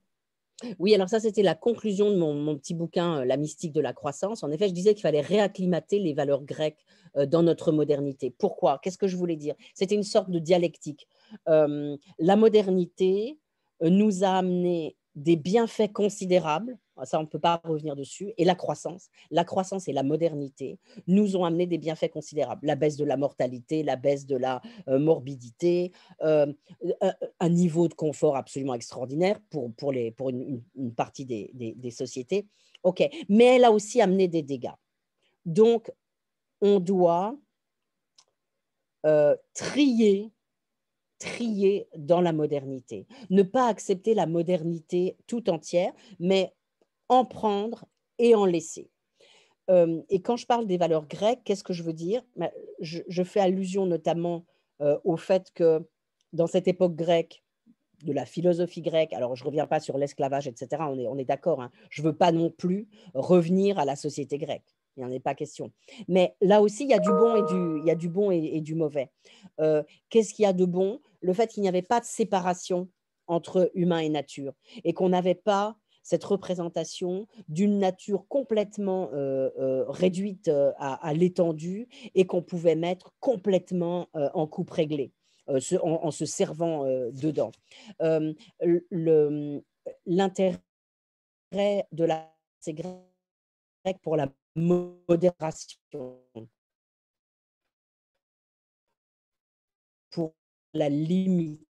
D: oui, alors ça, c'était la conclusion de mon, petit bouquin, euh, La mystique de la croissance. En effet, je disais qu'il fallait réacclimater les valeurs grecques euh, dans notre modernité. Pourquoi Qu'est-ce que je voulais dire C'était une sorte de dialectique. Euh, la modernité nous a amené des bienfaits considérables ah, ça on ne peut pas revenir dessus, et la croissance. La croissance et la modernité nous ont amené des bienfaits considérables. La baisse de la mortalité, la baisse de la euh, morbidité, euh, un niveau de confort absolument extraordinaire pour, pour, les, pour une, partie des, des, sociétés. OK, mais elle a aussi amené des dégâts. Donc, on doit euh, trier trier dans la modernité, ne pas accepter la modernité tout entière, mais en prendre et en laisser. Euh, et quand je parle des valeurs grecques, qu'est-ce que je veux dire bah, je, fais allusion notamment euh, au fait que dans cette époque grecque, de la philosophie grecque, alors je ne reviens pas sur l'esclavage, etc., on est, on est d'accord, hein, je ne veux pas non plus revenir à la société grecque, il n'y en est pas question. Mais là aussi, il y a du bon et du, il y du, bon et, du mauvais. Euh, qu'est-ce qu'il y a de bon Le fait qu'il n'y avait pas de séparation entre humain et nature et qu'on n'avait pas cette représentation d'une nature complètement euh, euh, réduite euh, à, l'étendue et qu'on pouvait mettre complètement en coupe réglée, en, se servant dedans. L'intérêt de la grecque pour la modération, pour la limite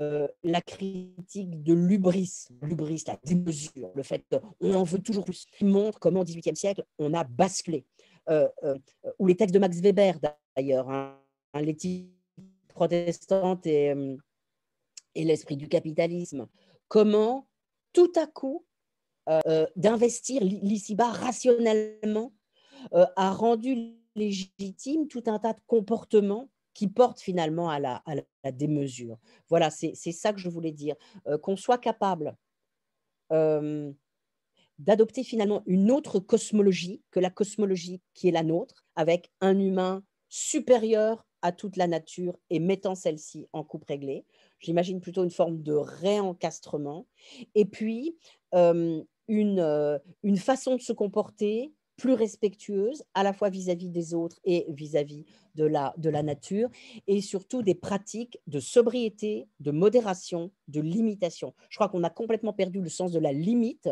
D: euh, la critique de l'ubris, l'ubris, la démesure, le fait qu'on en veut toujours plus, qui montre comment au XVIIIe siècle on a basculé. Euh, euh, ou les textes de Max Weber d'ailleurs, hein, hein l'éthique protestante et, et l'esprit du capitalisme, comment tout à coup d'investir l'ici-bas rationnellement a rendu légitime tout un tas de comportements qui porte finalement à la, démesure. Voilà, c'est ça que je voulais dire. Euh, qu'on soit capable d'adopter finalement une autre cosmologie que la cosmologie qui est la nôtre, avec un humain supérieur à toute la nature et mettant celle-ci en coupe réglée. J'imagine plutôt une forme de réencastrement. Et puis, une, une façon de se comporter plus respectueuse, à la fois vis-à-vis des autres et vis-à-vis de, la, de la nature, et surtout des pratiques de sobriété, de modération, de limitation. Je crois qu'on a complètement perdu le sens de la limite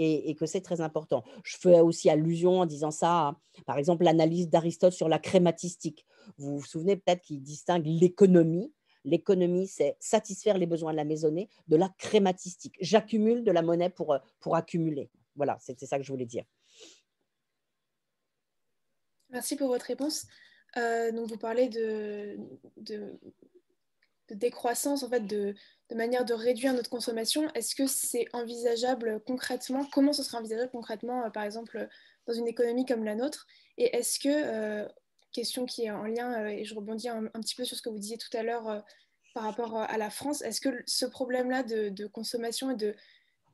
D: et, que c'est très important. Je fais aussi allusion en disant ça, par exemple, l'analyse d'Aristote sur la crématistique. Vous vous souvenez peut-être qu'il distingue l'économie L'économie, c'est satisfaire les besoins de la maisonnée, de la crématistique. J'accumule de la monnaie pour, euh, pour accumuler. Voilà, c'est ça que je voulais dire.
B: Merci pour votre réponse. Euh, donc vous parlez de, décroissance, en fait, de, manière de réduire notre consommation. Est-ce que c'est envisageable concrètement Comment ce sera envisageable concrètement, euh, par exemple, dans une économie comme la nôtre Et est-ce que, euh, question qui est en lien, et je rebondis un, petit peu sur ce que vous disiez tout à l'heure par rapport à la France, est-ce que ce problème-là de, consommation et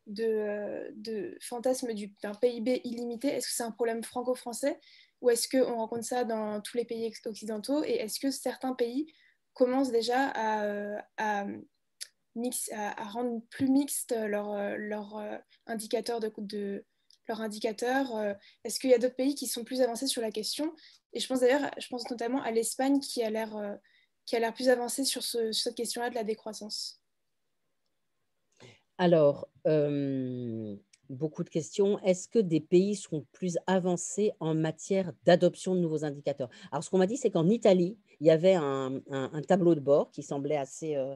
B: de, fantasme d'un PIB illimité, est-ce que c'est un problème franco-français ou est-ce qu'on rencontre ça dans tous les pays occidentaux Et est-ce que certains pays commencent déjà à, euh, rendre plus mixte leurs euh, leur, euh, indicateur de, de leur indicateur Est-ce qu'il y a d'autres pays qui sont plus avancés sur la question Et je pense d'ailleurs, je pense notamment à l'Espagne qui a l'air qui a l'air plus avancée sur, cette question-là de la décroissance.
D: Alors, beaucoup de questions. Est-ce que des pays seront plus avancés en matière d'adoption de nouveaux indicateurs Alors, ce qu'on m'a dit, c'est qu'en Italie, il y avait un, tableau de bord qui semblait assez, euh,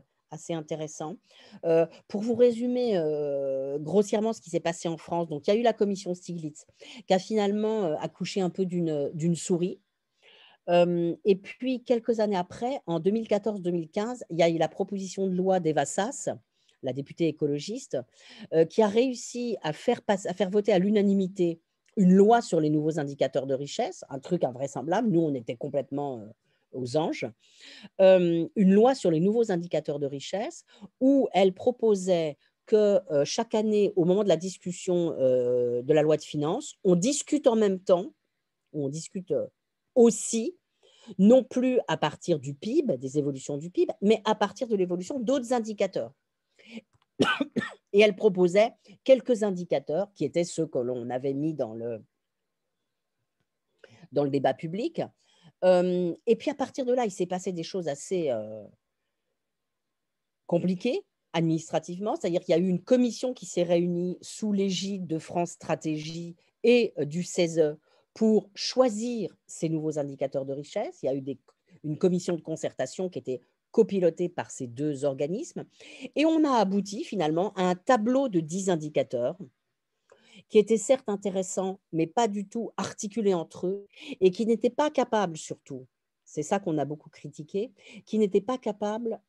D: intéressant. Euh, pour vous résumer euh, grossièrement ce qui s'est passé en France, donc il y a eu la commission Stiglitz qui a finalement accouché un peu d'une souris. et puis, quelques années après, en 2014-2015, il y a eu la proposition de loi des la députée écologiste, euh, qui a réussi à faire, voter à l'unanimité une loi sur les nouveaux indicateurs de richesse, un truc invraisemblable. Nous, on était complètement euh, aux anges, euh, une loi sur les nouveaux indicateurs de richesse où elle proposait que chaque année, au moment de la discussion de la loi de finances, on discute en même temps, on discute aussi, non plus à partir du PIB, des évolutions du PIB, mais à partir de l'évolution d'autres indicateurs et elle proposait quelques indicateurs qui étaient ceux que l'on avait mis dans le, dans le débat public. Euh, et puis à partir de là, il s'est passé des choses assez euh, compliquées administrativement, c'est-à-dire qu'il y a eu une commission qui s'est réunie sous l'égide de France Stratégie et euh, du CESE e pour choisir ces nouveaux indicateurs de richesse. Il y a eu une commission de concertation qui était copiloté par ces deux organismes. Et on a abouti finalement à un tableau de 10 indicateurs qui étaient certes intéressants, mais pas du tout articulés entre eux, et qui n'étaient pas capables surtout, c'est ça qu'on a beaucoup critiqué, qui n'étaient pas capables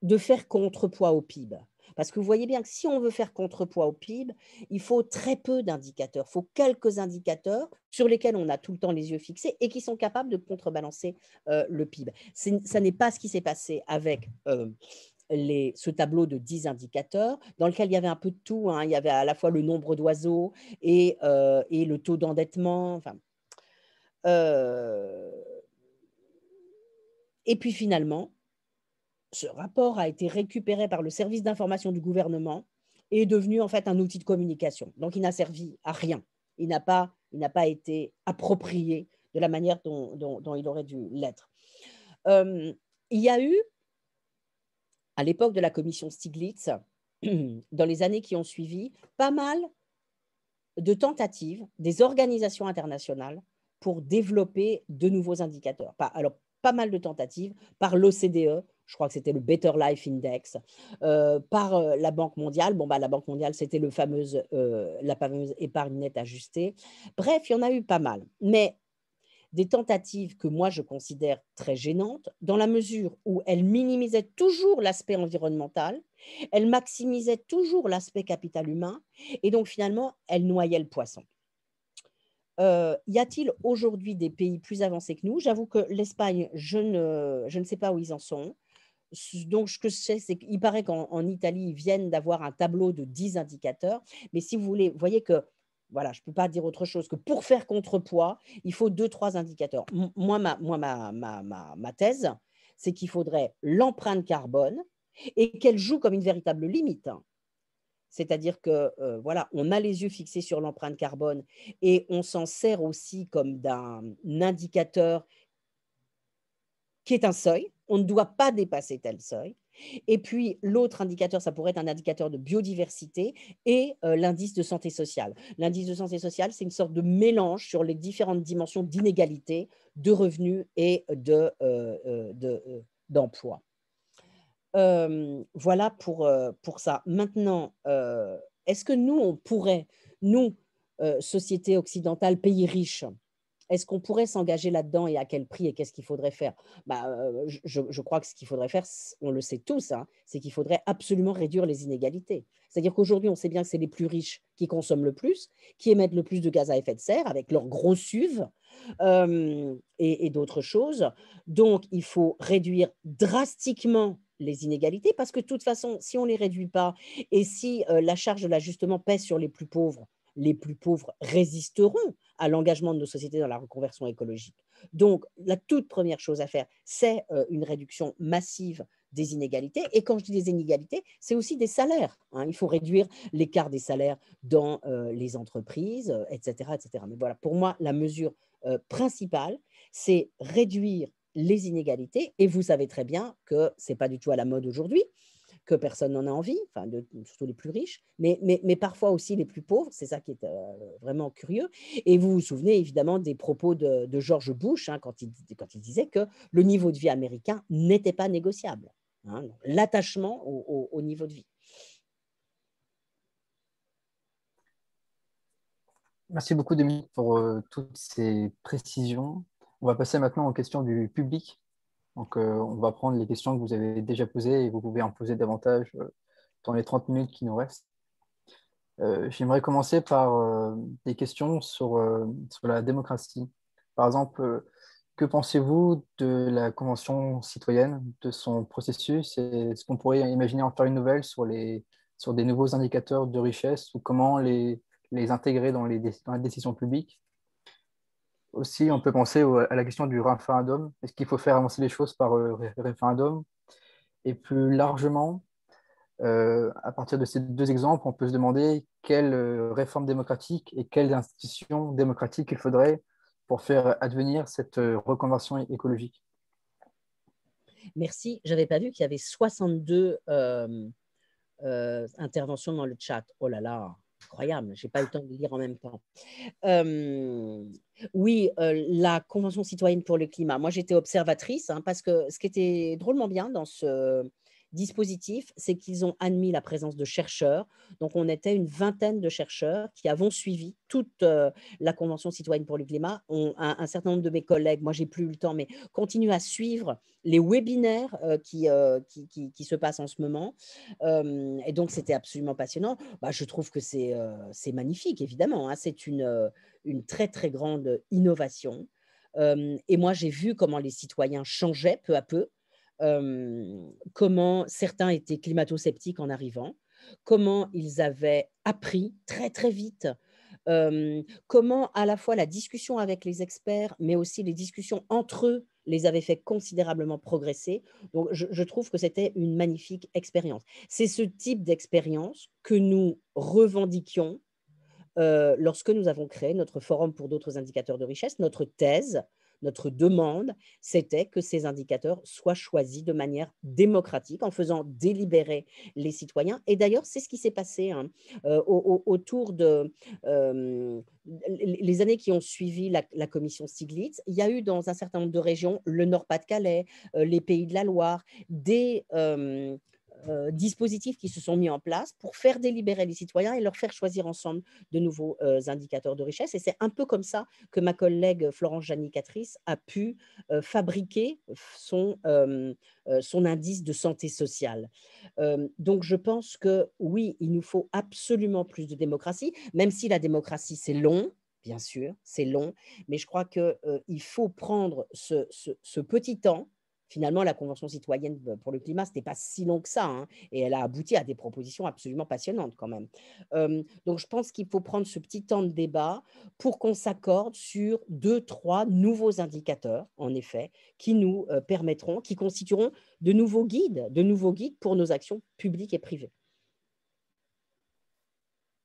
D: de faire contrepoids au PIB. Parce que vous voyez bien que si on veut faire contrepoids au PIB, il faut très peu d'indicateurs, il faut quelques indicateurs sur lesquels on a tout le temps les yeux fixés et qui sont capables de contrebalancer euh, le PIB. Ça n'est pas ce qui s'est passé avec euh, les, ce tableau de 10 indicateurs dans lequel il y avait un peu de tout. Hein. Il y avait à la fois le nombre d'oiseaux et, euh, le taux d'endettement. Enfin, Et puis finalement, ce rapport a été récupéré par le service d'information du gouvernement et est devenu en fait un outil de communication. Donc il n'a servi à rien. Il n'a pas, il n'a pas été approprié de la manière dont, il aurait dû l'être. Euh, il y a eu, à l'époque de la commission Stiglitz, dans les années qui ont suivi, pas mal de tentatives des organisations internationales pour développer de nouveaux indicateurs. alors, pas mal de tentatives par l'OCDE, je crois que c'était le Better Life Index, euh, par euh, la Banque mondiale. Bon, bah, la Banque mondiale, c'était le fameuse, euh, la fameuse épargne nette ajustée. Bref, il y en a eu pas mal. Mais des tentatives que moi je considère très gênantes, dans la mesure où elles minimisaient toujours l'aspect environnemental, elles maximisaient toujours l'aspect capital humain, et donc finalement, elles noyaient le poisson. y a-t-il aujourd'hui des pays plus avancés que nous J'avoue que l'Espagne, je ne, je ne sais pas où ils en sont donc, ce que je sais, c'est qu'il paraît qu'en Italie, ils viennent d'avoir un tableau de 10 indicateurs. Mais si vous voulez, vous voyez que, voilà, je ne peux pas dire autre chose, que pour faire contrepoids, il faut deux, trois indicateurs. moi, ma, moi, ma, ma, ma thèse, c'est qu'il faudrait l'empreinte carbone et qu'elle joue comme une véritable limite. Hein. C'est-à-dire que, euh, voilà, on a les yeux fixés sur l'empreinte carbone et on s'en sert aussi comme d'un indicateur qui est un seuil on ne doit pas dépasser tel seuil. Et puis, l'autre indicateur, ça pourrait être un indicateur de biodiversité et euh, l'indice de santé sociale. L'indice de santé sociale, c'est une sorte de mélange sur les différentes dimensions d'inégalité, de revenus et De, euh, euh, d'emploi. voilà pour, pour ça. Maintenant, est-ce que nous, on pourrait, nous, société occidentale, pays riche, est-ce qu'on pourrait s'engager là-dedans et à quel prix et qu'est-ce qu'il faudrait faire bah, je, crois que ce qu'il faudrait faire, on le sait tous, hein, c'est qu'il faudrait absolument réduire les inégalités. C'est-à-dire qu'aujourd'hui, on sait bien que c'est les plus riches qui consomment le plus, qui émettent le plus de gaz à effet de serre avec leurs grosses SUV et, d'autres choses. Donc, il faut réduire drastiquement les inégalités parce que de toute façon, si on ne les réduit pas et si la charge de l'ajustement pèse sur les plus pauvres, les plus pauvres résisteront à l'engagement de nos sociétés dans la reconversion écologique. Donc, la toute première chose à faire, c'est euh, une réduction massive des inégalités. Et quand je dis des inégalités, c'est aussi des salaires. Hein. Il faut réduire l'écart des salaires dans euh, les entreprises, etc., euh, etc. Mais voilà, pour moi, la mesure principale, c'est réduire les inégalités. Et vous savez très bien que ce n'est pas du tout à la mode aujourd'hui que personne n'en a envie, enfin surtout les plus riches, mais, parfois aussi les plus pauvres, c'est ça qui est euh, vraiment curieux. Et vous vous souvenez évidemment des propos de, George Bush hein, quand, il, disait que le niveau de vie américain n'était pas négociable, hein, l'attachement au, niveau de vie.
A: Merci beaucoup Dominique pour euh, toutes ces précisions. On va passer maintenant aux questions du public. Donc, euh, on va prendre les questions que vous avez déjà posées et vous pouvez en poser davantage euh, dans les 30 minutes qui nous restent. Euh, j'aimerais commencer par des questions sur, la démocratie. Par exemple, que pensez-vous de la Convention citoyenne, de son processus Est-ce qu'on pourrait imaginer en faire une nouvelle sur, les, sur des nouveaux indicateurs de richesse ou comment les, intégrer dans les, dans les décisions publiques aussi, on peut penser à la question du référendum. Est-ce qu'il faut faire avancer les choses par euh, référendum Et plus largement, euh, à partir de ces deux exemples, on peut se demander quelles euh, réformes démocratiques et quelles institutions démocratiques il faudrait pour faire advenir cette reconversion écologique.
D: Merci. Je n'avais pas vu qu'il y avait 62 interventions dans le chat. Oh là là, incroyable, n'ai pas eu le temps de lire en même temps. Euh, oui, euh, la Convention citoyenne pour le climat. Moi, j'étais observatrice hein, parce que ce qui était drôlement bien dans ce, dispositif, c'est qu'ils ont admis la présence de chercheurs. Donc, on était une vingtaine de chercheurs qui avons suivi toute euh, la Convention citoyenne pour le climat. un, certain nombre de mes collègues, moi, j'ai plus le temps, mais continuent à suivre les webinaires euh, euh, qui, qui, se passent en ce moment. et donc, c'était absolument passionnant. Bah, je trouve que c'est c'est magnifique, évidemment. Hein. C'est une, une très, très grande innovation. et moi, j'ai vu comment les citoyens changeaient peu à peu euh, comment certains étaient climato-sceptiques en arrivant, comment ils avaient appris très très vite euh, comment à la fois la discussion avec les experts, mais aussi les discussions entre eux les avaient fait considérablement progresser. Donc, je, trouve que c'était une magnifique expérience. C'est ce type d'expérience que nous revendiquions euh, lorsque nous avons créé notre forum pour d'autres indicateurs de richesse, notre thèse, notre demande, c'était que ces indicateurs soient choisis de manière démocratique en faisant délibérer les citoyens. Et d'ailleurs, c'est ce qui s'est passé hein, euh, autour de euh, les années qui ont suivi la, commission Stiglitz. Il y a eu dans un certain nombre de régions, le Nord-Pas-de-Calais, euh, les Pays de la Loire, des euh, dispositifs qui se sont mis en place pour faire délibérer les citoyens et leur faire choisir ensemble de nouveaux euh, indicateurs de richesse. Et c'est un peu comme ça que ma collègue Florence Janicatrice a pu euh, fabriquer son, son indice de santé sociale. donc je pense que oui, il nous faut absolument plus de démocratie, même si la démocratie, c'est long, bien sûr, c'est long, mais je crois qu'il il faut prendre ce, ce, petit temps finalement, la Convention citoyenne bah, pour le climat, ce n'était pas si long que ça. Hein, et elle a abouti à des propositions absolument passionnantes quand même. Euh, donc, je pense qu'il faut prendre ce petit temps de débat pour qu'on s'accorde sur deux, trois nouveaux indicateurs, en effet, qui nous euh, permettront, qui constitueront de nouveaux guides, de nouveaux guides pour nos actions publiques et privées.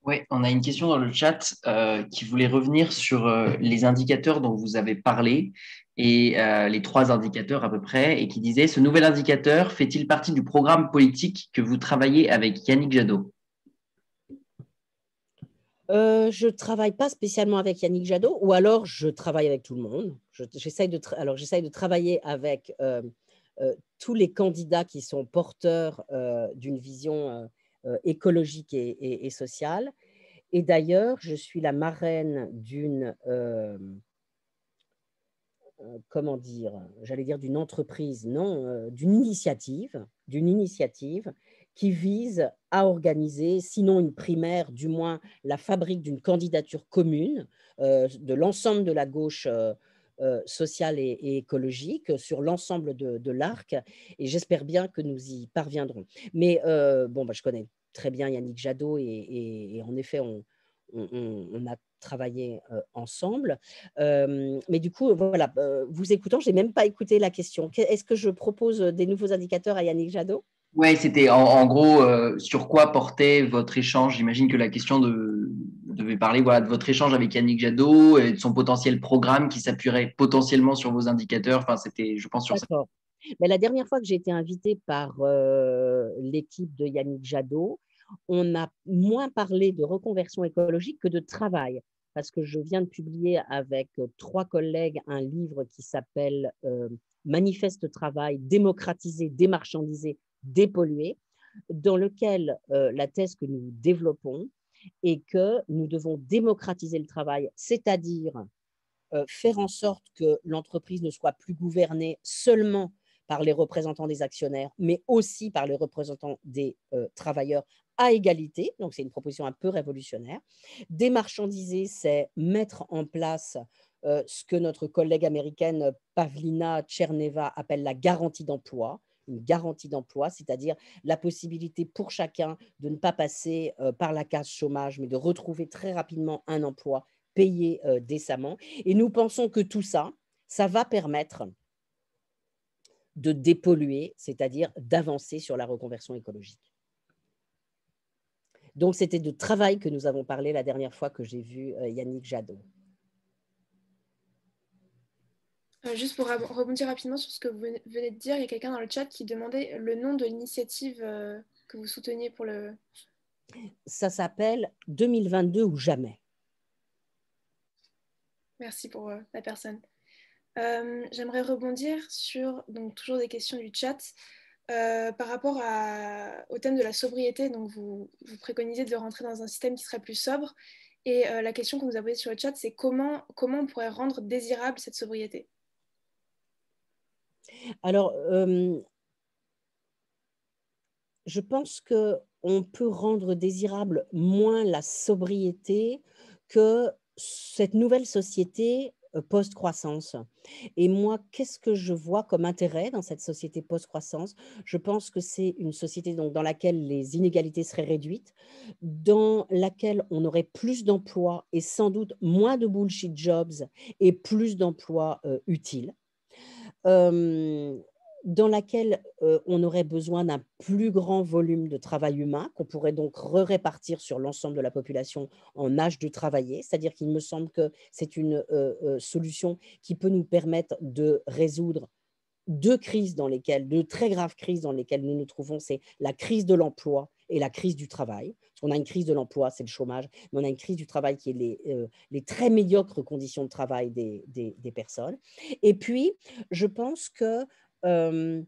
C: Oui, on a une question dans le chat euh, qui voulait revenir sur les indicateurs dont vous avez parlé et euh, les trois indicateurs à peu près, et qui disait Ce nouvel indicateur fait-il partie du programme politique que vous travaillez avec Yannick Jadot
D: euh, je ne travaille pas spécialement avec Yannick Jadot, ou alors je travaille avec tout le monde. J'essaye de, alors de travailler avec euh, tous les candidats qui sont porteurs d'une vision écologique et, sociale. Et d'ailleurs, je suis la marraine d'une euh, comment dire, j'allais dire d'une entreprise, non, euh, d'une initiative, d'une initiative qui vise à organiser, sinon une primaire, du moins la fabrique d'une candidature commune euh, de l'ensemble de la gauche sociale et, écologique sur l'ensemble de, l'arc. Et j'espère bien que nous y parviendrons. Mais bon, bah, je connais très bien Yannick Jadot et en effet, on, on, a travaillé euh, ensemble. Euh, mais du coup, voilà, euh, vous écoutant, je n'ai même pas écouté la question. Est-ce que je propose des nouveaux indicateurs à Yannick Jadot
C: oui, c'était en, gros sur quoi portait votre échange. J'imagine que la question de, devait parler voilà, de votre échange avec Yannick Jadot et de son potentiel programme qui s'appuierait potentiellement sur vos indicateurs. Enfin, c'était, je pense, sur ça.
D: Mais la dernière fois que j'ai été invitée par l'équipe de Yannick Jadot, on a moins parlé de reconversion écologique que de travail. Parce que je viens de publier avec euh, trois collègues un livre qui s'appelle euh, Manifeste Travail, démocratisé démarchandiser, dépollué, dans lequel euh, la thèse que nous développons est que nous devons démocratiser le travail, c'est-à-dire faire en sorte que l'entreprise ne soit plus gouvernée seulement par les représentants des actionnaires, mais aussi par les représentants des travailleurs à égalité, donc c'est une proposition un peu révolutionnaire. Démarchandiser, c'est mettre en place euh, ce que notre collègue américaine Pavlina Tcherneva appelle la garantie d'emploi, une garantie d'emploi, c'est-à-dire la possibilité pour chacun de ne pas passer euh, par la case chômage, mais de retrouver très rapidement un emploi payé euh, décemment. Et nous pensons que tout ça, ça va permettre de dépolluer, c'est-à-dire d'avancer sur la reconversion écologique. Donc, c'était de travail que nous avons parlé la dernière fois que j'ai vu euh, Yannick Jadot.
B: Euh, juste pour rebondir rapidement sur ce que vous venez de dire, il y a quelqu'un dans le chat qui demandait le nom de l'initiative euh, que vous souteniez pour le...
D: Ça s'appelle 2022 ou jamais.
B: Merci pour la personne. J'aimerais rebondir sur donc, toujours des questions du chat. Euh, par rapport au thème de la sobriété, donc vous, préconisez de rentrer dans un système qui serait plus sobre. Et euh, la question que nous avez posée sur le chat, c'est comment, comment on pourrait rendre désirable cette sobriété
D: Alors, euh, je pense que on peut rendre désirable moins la sobriété que cette nouvelle société euh, post-croissance. Et moi, qu'est-ce que je vois comme intérêt dans cette société post-croissance Je pense que c'est une société donc, dans laquelle les inégalités seraient réduites, dans laquelle on aurait plus d'emplois et sans doute moins de bullshit jobs et plus d'emplois euh, utiles. Euh, dans laquelle euh, on aurait besoin d'un plus grand volume de travail humain, qu'on pourrait donc répartir sur l'ensemble de la population en âge de travailler. C'est-à-dire qu'il me semble que c'est une euh, euh, solution qui peut nous permettre de résoudre deux crises dans lesquelles, deux très graves crises dans lesquelles nous nous trouvons, c'est la crise de l'emploi et la crise du travail. on a une crise de l'emploi, c'est le chômage, mais on a une crise du travail qui est les, les très médiocres conditions de travail des, des, des personnes. Et puis, je pense que euh,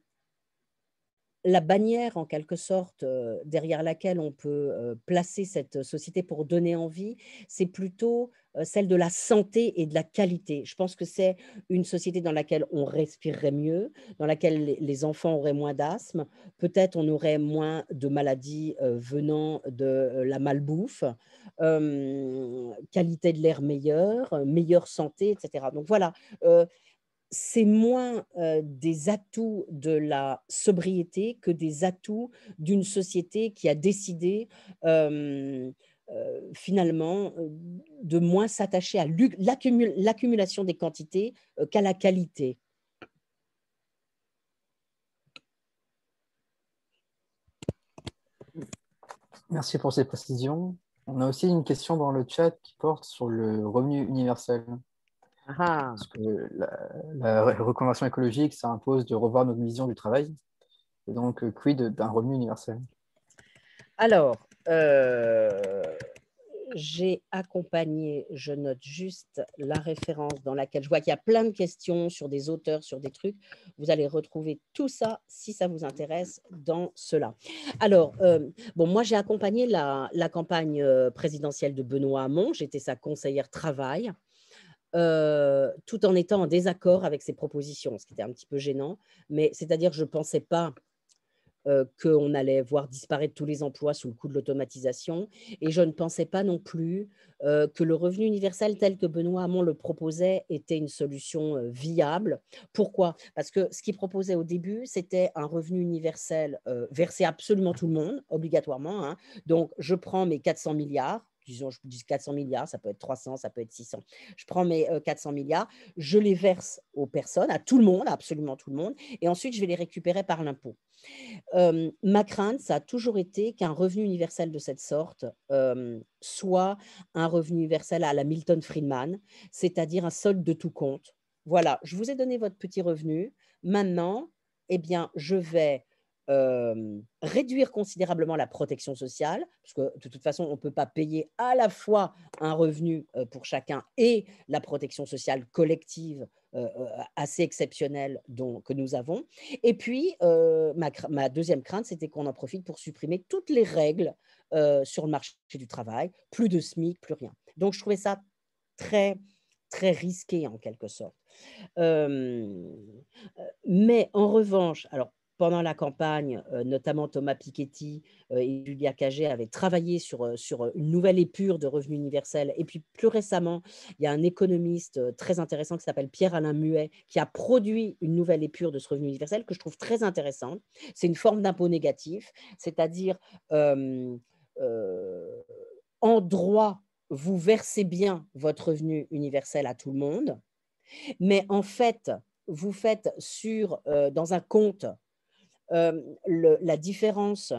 D: la bannière en quelque sorte euh, derrière laquelle on peut euh, placer cette société pour donner envie, c'est plutôt celle de la santé et de la qualité. Je pense que c'est une société dans laquelle on respirerait mieux, dans laquelle les enfants auraient moins d'asthme, peut-être on aurait moins de maladies venant de la malbouffe, qualité de l'air meilleure, meilleure santé, etc. Donc voilà, c'est moins des atouts de la sobriété que des atouts d'une société qui a décidé finalement de moins s'attacher à l'accumulation des quantités qu'à la qualité.
A: Merci pour ces précisions. On a aussi une question dans le chat qui porte sur le revenu universel. Ah. Parce que la, la reconversion écologique, ça impose de revoir notre vision du travail. Et donc, euh, quid d'un revenu universel
D: Alors, euh, j'ai accompagné, je note juste la référence dans laquelle je vois qu'il y a plein de questions sur des auteurs, sur des trucs. Vous allez retrouver tout ça, si ça vous intéresse, dans cela. Alors, euh, bon, moi, j'ai accompagné la, la, campagne présidentielle de Benoît Hamon. J'étais sa conseillère travail. Euh, tout en étant en désaccord avec ses propositions, ce qui était un petit peu gênant. Mais c'est-à-dire, je ne pensais pas euh, qu'on allait voir disparaître tous les emplois sous le coup de l'automatisation, et je ne pensais pas non plus euh, que le revenu universel tel que Benoît Hamon le proposait était une solution viable. Pourquoi Parce que ce qu'il proposait au début, c'était un revenu universel versé absolument tout le monde, obligatoirement. Hein. Donc, je prends mes 400 milliards disons, je dis 400 milliards, ça peut être 300, ça peut être 600. Je prends mes 400 euh, milliards, je les verse aux personnes, à tout le monde, absolument tout le monde, et ensuite je vais les récupérer par l'impôt. Euh, ma crainte, ça a toujours été qu'un revenu universel de cette sorte euh, soit un revenu universel à la Milton Friedman, c'est-à-dire un solde de tout compte. Voilà, je vous ai donné votre petit revenu. Maintenant, eh bien, je vais euh, réduire considérablement la protection sociale, parce que de toute façon, on ne peut pas payer à la fois un revenu euh, pour chacun et la protection sociale collective euh, assez exceptionnelle dont, que nous avons. Et puis, ma, ma, deuxième crainte, c'était qu'on en profite pour supprimer toutes les règles sur le marché du travail, plus de SMIC, plus rien. Donc, je trouvais ça très très risqué en quelque sorte. mais en revanche, alors pendant la campagne, euh, notamment Thomas Piketty euh, et Julia Cagé avaient travaillé sur, euh, sur une nouvelle épure de revenu universel. Et puis plus récemment, il y a un économiste très intéressant qui s'appelle Pierre-Alain Muet qui a produit une nouvelle épure de ce revenu universel que je trouve très intéressante. C'est une forme d'impôt négatif, c'est-à-dire en droit, vous versez bien votre revenu universel à tout le monde, mais en fait, vous faites sur, dans un compte euh, la différence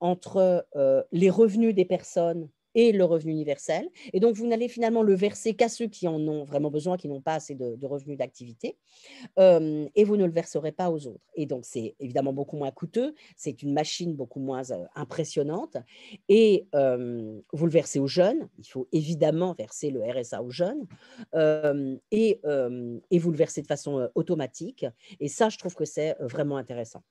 D: entre euh, les revenus des personnes et le revenu universel. Et donc, vous n'allez finalement le verser qu'à ceux qui en ont vraiment besoin, qui n'ont pas assez de, revenus d'activité, euh, et vous ne le verserez pas aux autres. Et donc, c'est évidemment beaucoup moins coûteux, c'est une machine beaucoup moins impressionnante, et vous le versez aux jeunes, il faut évidemment verser le RSA aux jeunes, et vous le versez de façon automatique. Et ça, je trouve que c'est vraiment intéressant.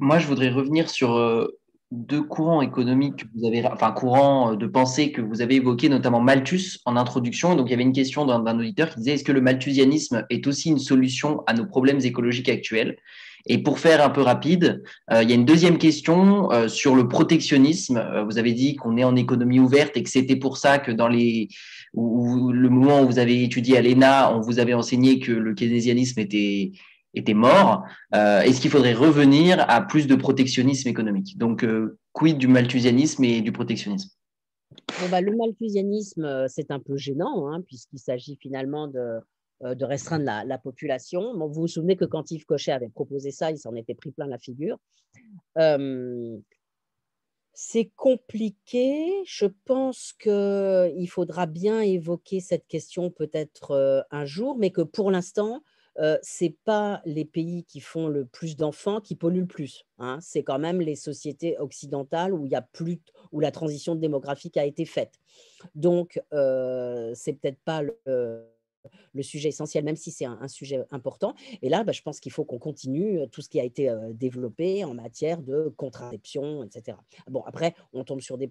C: Moi, je voudrais revenir sur euh, deux courants économiques vous avez, enfin, courants euh, de pensée que vous avez évoqués, notamment Malthus en introduction. Donc, il y avait une question d'un auditeur qui disait est-ce que le malthusianisme est aussi une solution à nos problèmes écologiques actuels et pour faire un peu rapide, euh, il y a une deuxième question sur le protectionnisme. vous avez dit qu'on est en économie ouverte et que c'était pour ça que dans les le moment où vous avez étudié à l'ENA, on vous avait enseigné que le keynésianisme était était mort, euh, est-ce qu'il faudrait revenir à plus de protectionnisme économique Donc, euh, quid du malthusianisme et du protectionnisme
D: bah, Le malthusianisme, euh, c'est un peu gênant, hein, puisqu'il s'agit finalement de, de restreindre la, population. vous vous souvenez que quand Yves Cochet avait proposé ça, il s'en était pris plein la figure. c'est compliqué. Je pense qu'il faudra bien évoquer cette question peut-être un jour, mais que pour l'instant, ce c'est pas les pays qui font le plus d'enfants qui polluent le plus. Hein. C'est quand même les sociétés occidentales où il a plus où la transition démographique a été faite. Donc, euh, c'est peut-être pas le, le sujet essentiel, même si c'est un, sujet important. Et là, bah, je pense qu'il faut qu'on continue tout ce qui a été développé en matière de contraception, etc. Bon, après, on tombe sur des,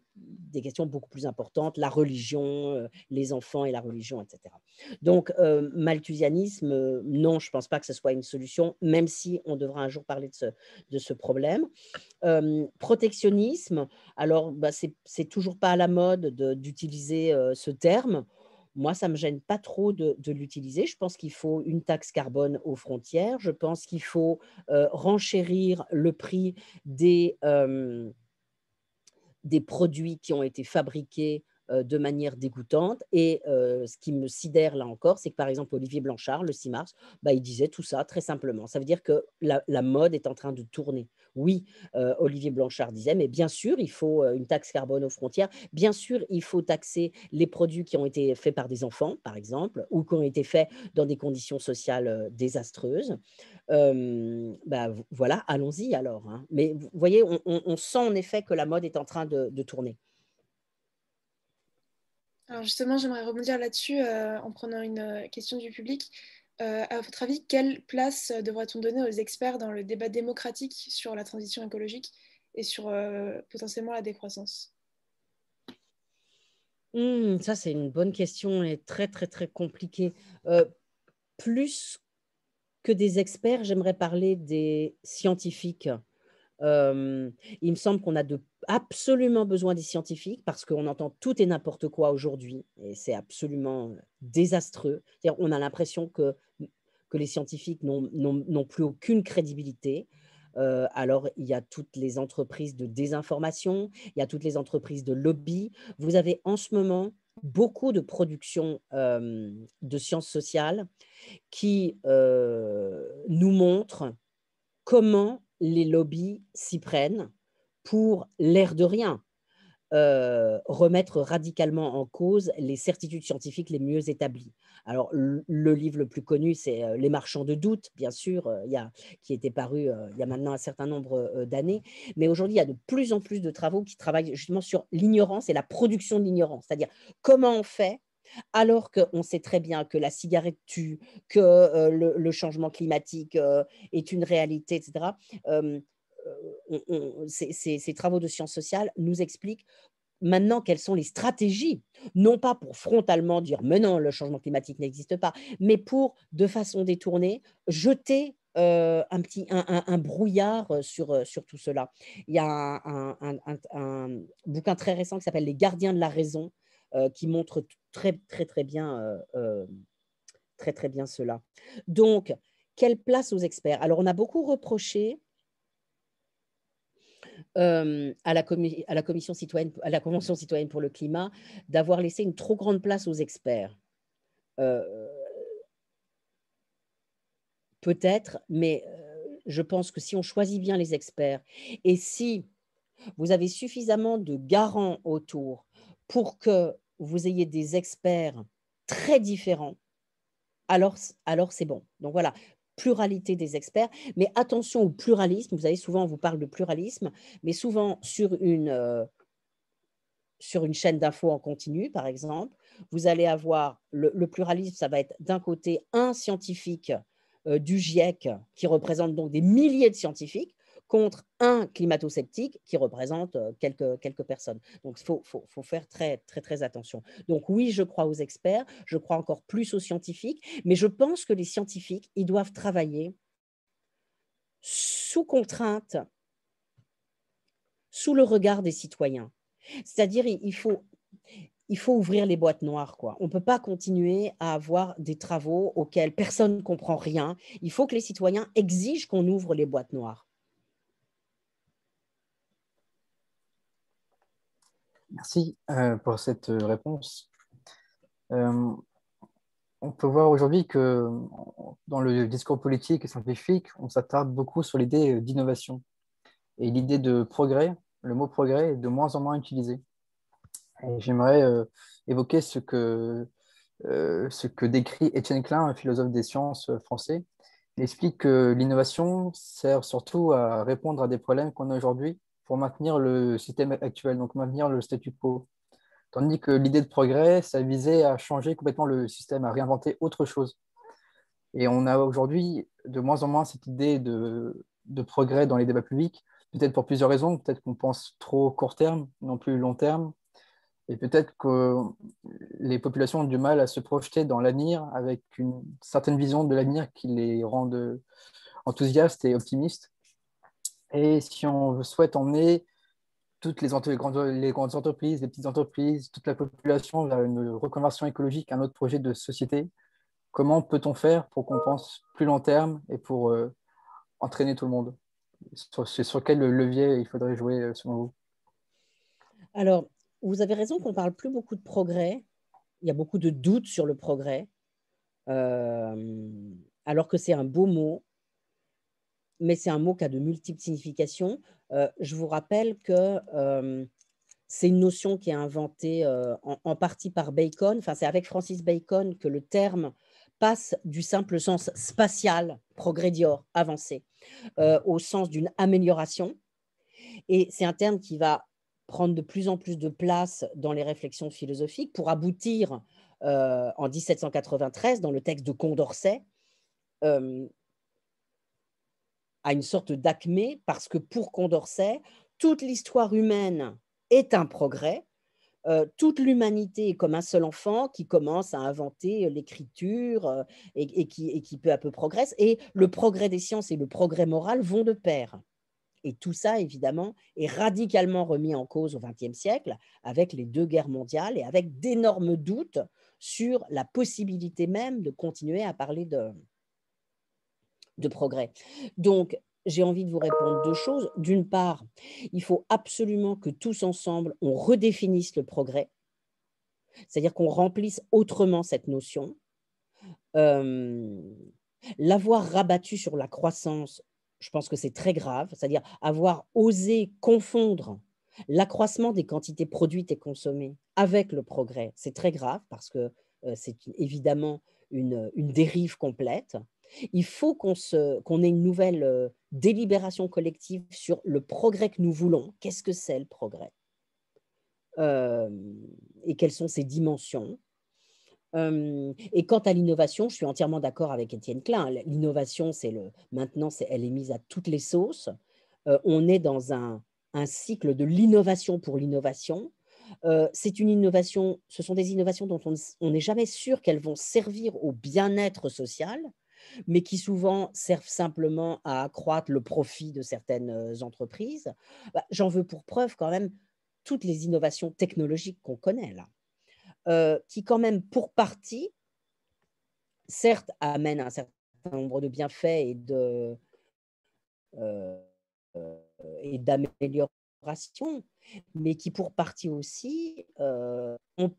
D: questions beaucoup plus importantes, la religion, les enfants et la religion, etc. Donc, malthusianisme, non, je ne pense pas que ce soit une solution, même si on devra un jour parler de ce, problème. protectionnisme, alors, bah, c'est toujours pas à la mode d'utiliser ce terme moi, ça ne me gêne pas trop de, l'utiliser. Je pense qu'il faut une taxe carbone aux frontières. Je pense qu'il faut euh, renchérir le prix des, euh, des produits qui ont été fabriqués euh, de manière dégoûtante. Et ce qui me sidère là encore, c'est que par exemple Olivier Blanchard, le 6 mars, bah, il disait tout ça très simplement. Ça veut dire que la mode est en train de tourner. Oui, euh, Olivier Blanchard disait, mais bien sûr, il faut euh, une taxe carbone aux frontières, bien sûr, il faut taxer les produits qui ont été faits par des enfants, par exemple, ou qui ont été faits dans des conditions sociales euh, désastreuses. Bah, voilà, allons-y alors. Hein. Mais vous voyez, on, sent en effet que la mode est en train de, tourner.
B: Alors justement, j'aimerais rebondir là-dessus en prenant une question du public. Euh, à votre avis, quelle place euh, devrait-on donner aux experts dans le débat démocratique sur la transition écologique et sur euh, potentiellement la décroissance
D: hmm, Ça, c'est une bonne question et très, très, très compliquée. plus que des experts, j'aimerais parler des scientifiques euh, il me semble qu'on a absolument besoin des scientifiques parce qu'on entend tout et n'importe quoi aujourd'hui et c'est absolument euh, désastreux. On a l'impression que, que les scientifiques n'ont plus aucune crédibilité. Euh, alors, il y a toutes les entreprises de désinformation, il y a toutes les entreprises de lobby. Vous avez en ce moment beaucoup de productions de sciences sociales qui nous montrent comment les lobbies s'y prennent pour l'air de rien. Euh, remettre radicalement en cause les certitudes scientifiques les mieux établies. Alors, le, livre le plus connu, c'est euh, Les marchands de doute, bien sûr, euh, qui était paru il y a maintenant un certain nombre d'années. Mais aujourd'hui, il y a de plus en plus de travaux qui travaillent justement sur l'ignorance et la production de l'ignorance, c'est-à-dire comment on fait alors qu'on sait très bien que la cigarette tue, que euh, le, changement climatique euh, est une réalité, etc., euh, ces, travaux de sciences sociales nous expliquent maintenant quelles sont les stratégies, non pas pour frontalement dire mais le changement climatique n'existe pas, mais pour, de façon détournée, jeter un petit un, brouillard sur, sur tout cela. Il y a un, bouquin très récent qui s'appelle Les gardiens de la raison, qui montre tout très, très, très bien, euh, euh, très, très bien cela. Donc, quelle place aux experts Alors, on a beaucoup reproché euh, à, la à, la commission citoyenne, à la Convention citoyenne pour le climat d'avoir laissé une trop grande place aux experts. Peut-être, mais je pense que si on choisit bien les experts et si vous avez suffisamment de garants autour pour que vous ayez des experts très différents, alors, alors c'est bon. Donc voilà, pluralité des experts. Mais attention au pluralisme. Vous savez, souvent, on vous parle de pluralisme, mais souvent, sur une, euh, sur une chaîne d'infos en continu, par exemple, vous allez avoir le, pluralisme, ça va être d'un côté un scientifique euh, du GIEC qui représente donc des milliers de scientifiques contre un climato-sceptique qui représente euh, quelques, quelques personnes. Donc, il faut, faut, faut, faire très, très, très attention. Donc, oui, je crois aux experts, je crois encore plus aux scientifiques, mais je pense que les scientifiques, ils doivent travailler sous contrainte, sous le regard des citoyens. C'est-à-dire, il faut, il faut ouvrir les boîtes noires. Quoi. On ne peut pas continuer à avoir des travaux auxquels personne ne comprend rien. Il faut que les citoyens exigent qu'on ouvre les boîtes noires.
A: Merci euh, pour cette euh, réponse. Euh, on peut voir aujourd'hui que dans le discours politique et scientifique, on s'attarde beaucoup sur l'idée d'innovation. Et l'idée de progrès, le mot progrès est de moins en moins utilisé. J'aimerais évoquer ce que, ce que décrit Étienne Klein, un philosophe des sciences français. Il explique que l'innovation sert surtout à répondre à des problèmes qu'on a aujourd'hui pour maintenir le système actuel, donc maintenir le statu quo. Tandis que l'idée de progrès, ça visait à changer complètement le système, à réinventer autre chose. Et on a aujourd'hui de moins en moins cette idée de, progrès dans les débats publics, peut-être pour plusieurs raisons, peut-être qu'on pense trop court terme, non plus long terme, et peut-être que les populations ont du mal à se projeter dans l'avenir avec une certaine vision de l'avenir qui les rendent enthousiastes et optimistes. Et si on souhaite emmener toutes les, grandes, entreprises, les petites entreprises, toute la population vers une reconversion écologique, un autre projet de société, comment peut-on faire pour qu'on pense plus long terme et pour euh, entraîner tout le monde sur, sur quel levier il faudrait jouer euh, selon vous
D: Alors, vous avez raison qu'on parle plus beaucoup de progrès. Il y a beaucoup de doutes sur le progrès, euh, alors que c'est un beau mot mais c'est un mot qui a de multiples significations. Euh, je vous rappelle que euh, c'est une notion qui est inventée euh, en, partie par Bacon. Enfin, c'est avec Francis Bacon que le terme passe du simple sens spatial, progrédior, avancé, au sens d'une amélioration. Et c'est un terme qui va prendre de plus en plus de place dans les réflexions philosophiques pour aboutir en 1793 dans le texte de Condorcet à une sorte d'acmé, parce que pour Condorcet, toute l'histoire humaine est un progrès. Euh, toute l'humanité est comme un seul enfant qui commence à inventer euh, l'écriture euh, et, qui, et, qui, peu à peu progresse. Et le progrès des sciences et le progrès moral vont de pair. Et tout ça, évidemment, est radicalement remis en cause au XXe siècle avec les deux guerres mondiales et avec d'énormes doutes sur la possibilité même de continuer à parler de, de progrès. Donc, j'ai envie de vous répondre deux choses. D'une part, il faut absolument que tous ensemble, on redéfinisse le progrès, c'est-à-dire qu'on remplisse autrement cette notion. Euh, l'avoir rabattu sur la croissance, je pense que c'est très grave, c'est-à-dire avoir osé confondre l'accroissement des quantités produites et consommées avec le progrès, c'est très grave parce que euh, c'est évidemment une, dérive complète. Il faut qu'on ait une nouvelle euh, délibération collective sur le progrès que nous voulons. Qu'est-ce que c'est le progrès euh, Et quelles sont ses dimensions euh, et quant à l'innovation, je suis entièrement d'accord avec Étienne Klein. L'innovation, c'est maintenant, elle est mise à toutes les sauces. on est dans un, cycle de l'innovation pour l'innovation. c'est une innovation, ce sont des innovations dont on n'est jamais sûr qu'elles vont servir au bien-être social, mais qui souvent servent simplement à accroître le profit de certaines entreprises. Bah, j'en veux pour preuve quand même toutes les innovations technologiques qu'on connaît là, qui quand même pour partie, certes, amènent un certain nombre de bienfaits et d'améliorations, mais qui pour partie aussi ont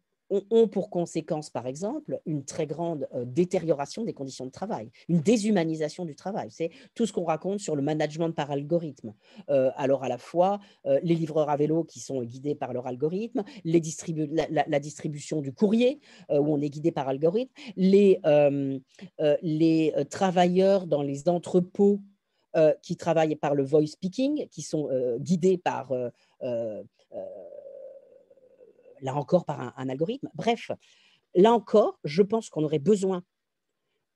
D: ont pour conséquence, par exemple, une très grande euh, détérioration des conditions de travail, une déshumanisation du travail. C'est tout ce qu'on raconte sur le management par algorithme. Euh, alors à la fois euh, les livreurs à vélo qui sont guidés par leur algorithme, la, distribution du courrier où on est guidé par algorithme, les, travailleurs dans les entrepôts qui travaillent par le voice speaking, qui sont guidés par là encore par un, algorithme. Bref, là encore, je pense qu'on aurait besoin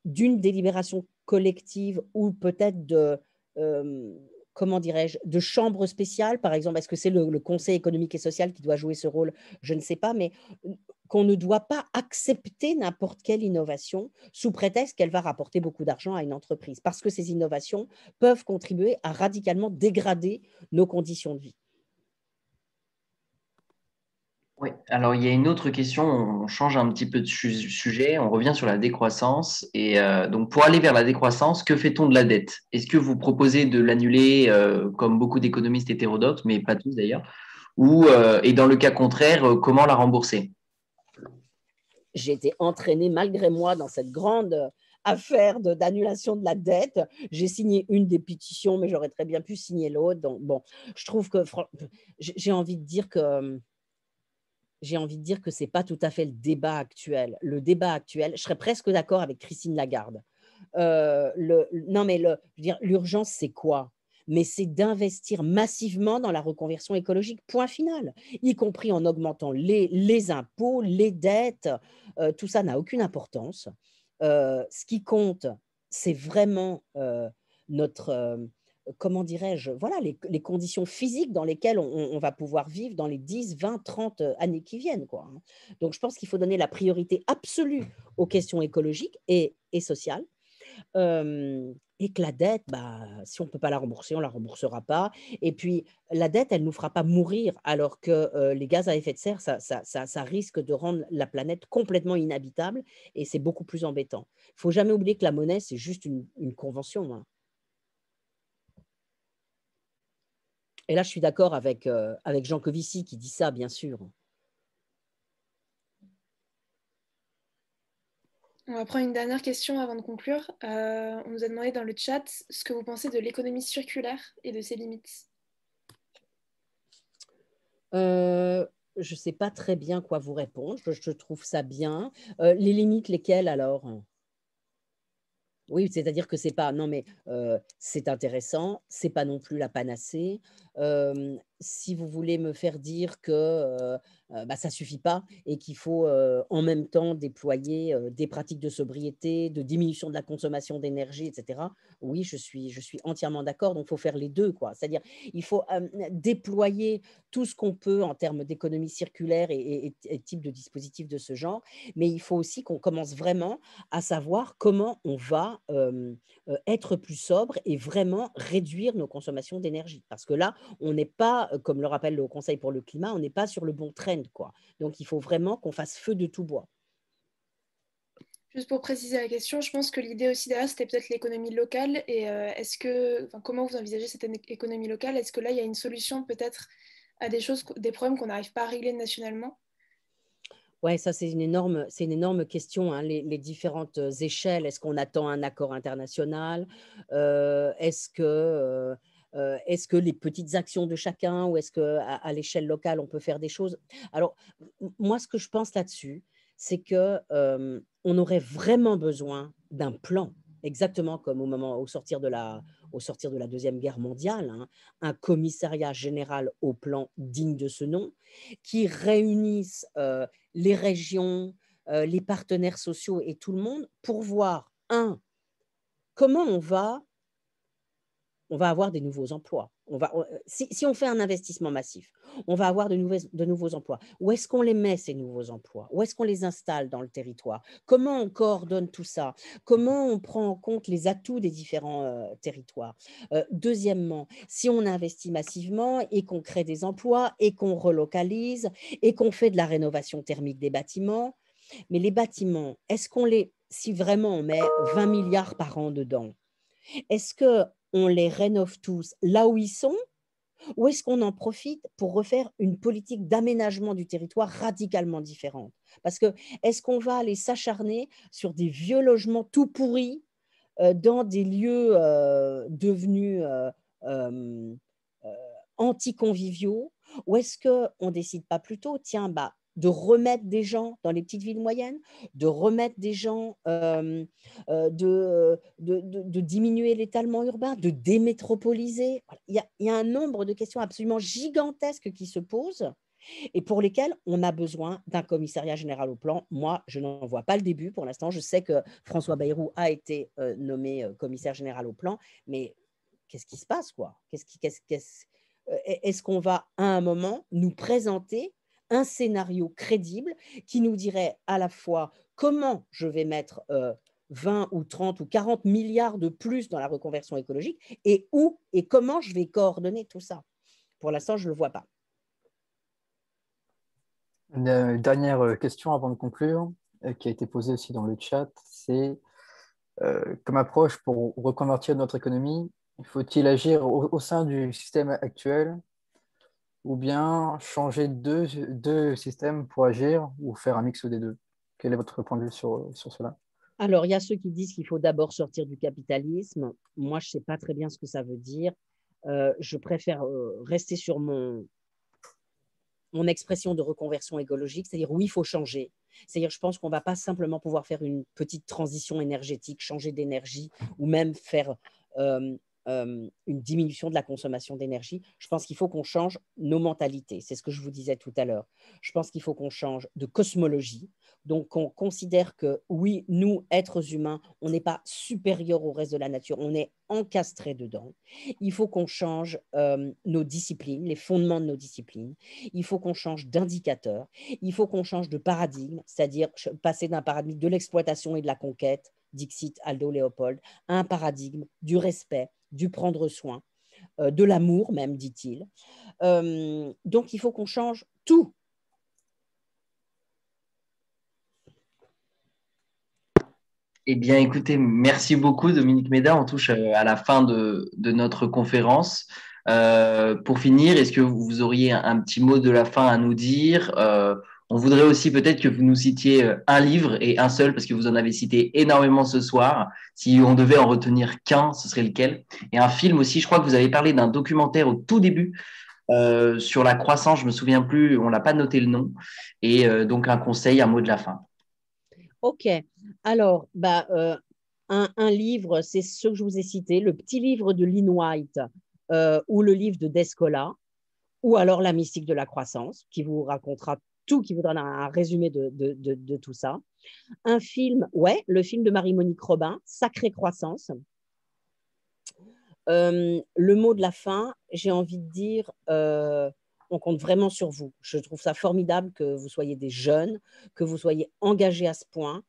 D: d'une délibération collective ou peut-être de, euh, comment dirais-je, de chambre spéciale, par exemple. Est-ce que c'est le, Conseil économique et social qui doit jouer ce rôle Je ne sais pas, mais euh, qu'on ne doit pas accepter n'importe quelle innovation sous prétexte qu'elle va rapporter beaucoup d'argent à une entreprise, parce que ces innovations peuvent contribuer à radicalement dégrader nos conditions de vie.
C: Oui, alors il y a une autre question, on change un petit peu de sujet, on revient sur la décroissance. Et euh, donc pour aller vers la décroissance, que fait-on de la dette Est-ce que vous proposez de l'annuler euh, comme beaucoup d'économistes hétérodoxes, mais pas tous d'ailleurs ou, euh, Et dans le cas contraire, comment la rembourser
D: J'ai été entraînée malgré moi dans cette grande affaire d'annulation de, de, la dette. J'ai signé une des pétitions, mais j'aurais très bien pu signer l'autre. Donc, bon, je trouve que j'ai envie de dire que hum, j'ai envie de dire que ce n'est pas tout à fait le débat actuel. Le débat actuel, je serais presque d'accord avec Christine Lagarde. Euh, le, non, mais l'urgence, c'est quoi mais c'est d'investir massivement dans la reconversion écologique, point final, y compris en augmentant les, les impôts, les dettes, euh, tout ça n'a aucune importance. Euh, ce qui compte, c'est vraiment notre, comment dirais-je, voilà, les, conditions physiques dans lesquelles on, va pouvoir vivre dans les 10, 20, 30 années qui viennent. Hein. Donc, je pense qu'il faut donner la priorité absolue aux questions écologiques et, sociales. et que la dette, bah, si on ne peut pas la rembourser, on ne la remboursera pas. Et puis, la dette, elle ne nous fera pas mourir, alors que euh, les gaz à effet de serre, ça, risque de rendre la planète complètement inhabitable, et c'est beaucoup plus embêtant. Il faut jamais oublier que la monnaie, c'est juste une, convention. Hein. Et là, je suis d'accord euh, avec, Jean Covici qui dit ça, bien sûr.
B: On va prendre une dernière question avant de conclure. Euh, on nous a demandé dans le chat ce que vous pensez de l'économie circulaire et de ses limites.
D: Euh, je ne sais pas très bien quoi vous répondre. Je, trouve ça bien. les limites, lesquelles alors Oui, c'est-à-dire que c'est pas. Non, mais c'est intéressant. C'est pas non plus la panacée si vous voulez me faire dire que bah, ça ne suffit pas et qu'il faut en même temps déployer des pratiques de sobriété, de diminution de la consommation d'énergie, etc., oui, je suis, je suis entièrement d'accord. Donc, il faut faire les deux. C'est-à-dire, il faut déployer tout ce qu'on peut en termes d'économie circulaire et, et type de dispositifs de ce genre, mais il faut aussi qu'on commence vraiment à savoir comment on va être plus sobre et vraiment réduire nos consommations d'énergie. Parce que là, on n'est pas, euh, comme le rappelle le Conseil pour le climat, on n'est pas sur le bon trend. Quoi. Donc, il faut vraiment qu'on fasse feu de tout bois.
B: Juste pour préciser la question, je pense que l'idée aussi derrière, c'était peut-être l'économie locale. Et euh, est-ce que, comment vous envisagez cette économie locale Est-ce que là, il y a une solution peut-être à des choses, des problèmes qu'on n'arrive pas à régler nationalement
D: oui, ça c'est une énorme, c'est une énorme question. Hein, les, différentes euh, échelles, est-ce qu'on attend un accord international Est-ce que euh, est-ce que les petites actions de chacun ou est-ce qu'à à, l'échelle locale, on peut faire des choses Alors, moi, ce que je pense là-dessus, c'est que on aurait vraiment besoin d'un plan, exactement comme au, moment, au, sortir, de la, au sortir de la Deuxième Guerre mondiale, hein, un commissariat général au plan digne de ce nom, qui réunisse euh, les régions, euh, les partenaires sociaux et tout le monde pour voir, un, comment on va on va avoir des nouveaux emplois. On va, euh, si, on fait un investissement massif, on va avoir de, nouvelles, de nouveaux emplois. Où est-ce qu'on les met, ces nouveaux emplois Où est-ce qu'on les installe dans le territoire Comment on coordonne tout ça Comment on prend en compte les atouts des différents euh, territoires euh, Deuxièmement, si on investit massivement et qu'on crée des emplois et qu'on relocalise et qu'on fait de la rénovation thermique des bâtiments, mais les bâtiments, est-ce qu'on les, si vraiment on met 20 milliards par an dedans, est-ce que on les rénove tous là où ils sont ou est-ce qu'on en profite pour refaire une politique d'aménagement du territoire radicalement différente Parce que est-ce qu'on va aller s'acharner sur des vieux logements tout pourris euh, dans des lieux euh, devenus euh, anticonviviaux Ou est-ce qu'on ne décide pas plutôt, tiens, bah, de remettre des gens dans les petites villes moyennes, de remettre des gens, euh, euh, de, de, diminuer l'étalement urbain, de démétropoliser. Il y, a, un nombre de questions absolument gigantesques qui se posent et pour lesquelles on a besoin d'un commissariat général au plan. Moi, je n'en vois pas le début pour l'instant. Je sais que François Bayrou a été euh, nommé commissaire général au plan, mais qu'est-ce qui se passe quoi Est-ce qu'on va à un moment nous présenter un scénario crédible qui nous dirait à la fois comment je vais mettre 20 euh, ou 30 ou 40 milliards de plus dans la reconversion écologique et où et comment je vais coordonner tout ça. Pour l'instant, je ne le vois pas.
A: Une euh, dernière euh, question avant de conclure, qui a été posée aussi dans le chat, c'est comme approche pour reconvertir notre économie, faut-il agir au, sein du système actuel ou bien changer deux, deux systèmes pour agir ou faire un mix des deux Quel est votre point de vue sur, sur cela
D: Alors, il y a ceux qui disent qu'il faut d'abord sortir du capitalisme. Moi, je ne sais pas très bien ce que ça veut dire. Euh, je préfère euh, rester sur mon, mon expression de reconversion écologique, c'est-à-dire oui, il faut changer. C'est-à-dire, je pense qu'on ne va pas simplement pouvoir faire une petite transition énergétique, changer d'énergie ou même faire euh, euh, une diminution de la consommation d'énergie. Je pense qu'il faut qu'on change nos mentalités. C'est ce que je vous disais tout à l'heure. Je pense qu'il faut qu'on change de cosmologie. Donc, qu'on considère que oui, nous, êtres humains, on n'est pas supérieur au reste de la nature. On est encastré dedans. Il faut qu'on change euh, nos disciplines, les fondements de nos disciplines. Il faut qu'on change d'indicateurs. Il faut qu'on change de paradigme, c'est-à-dire passer d'un paradigme de l'exploitation et de la conquête Dixit, Aldo Léopold, un paradigme du respect, du prendre soin, euh, de l'amour même, dit-il. Euh, donc il faut qu'on change
B: tout.
C: Eh bien, écoutez, merci beaucoup, Dominique Méda. On touche euh, à la fin de, notre conférence. pour finir, est-ce que vous auriez un, petit mot de la fin à nous dire on voudrait aussi peut-être que vous nous citiez euh, un livre et un seul, parce que vous en avez cité énormément ce soir. Si on devait en retenir qu'un, ce serait lequel Et un film aussi, je crois que vous avez parlé d'un documentaire au tout début euh, sur la croissance, je me souviens plus, on n'a pas noté le nom. Et euh, donc un conseil, un mot de la fin.
D: Ok, alors bah, un, un, livre, c'est ce que je vous ai cité, le petit livre de Lynn White ou le livre de Descola, ou alors La mystique de la croissance, qui vous racontera tout qui voudra un résumé de, tout ça. Un film, ouais, le film de Marie-Monique Robin, Sacrée croissance. Euh, le mot de la fin, j'ai envie de dire, euh, on compte vraiment sur vous. Je trouve ça formidable que vous soyez des jeunes, que vous soyez engagés à ce point.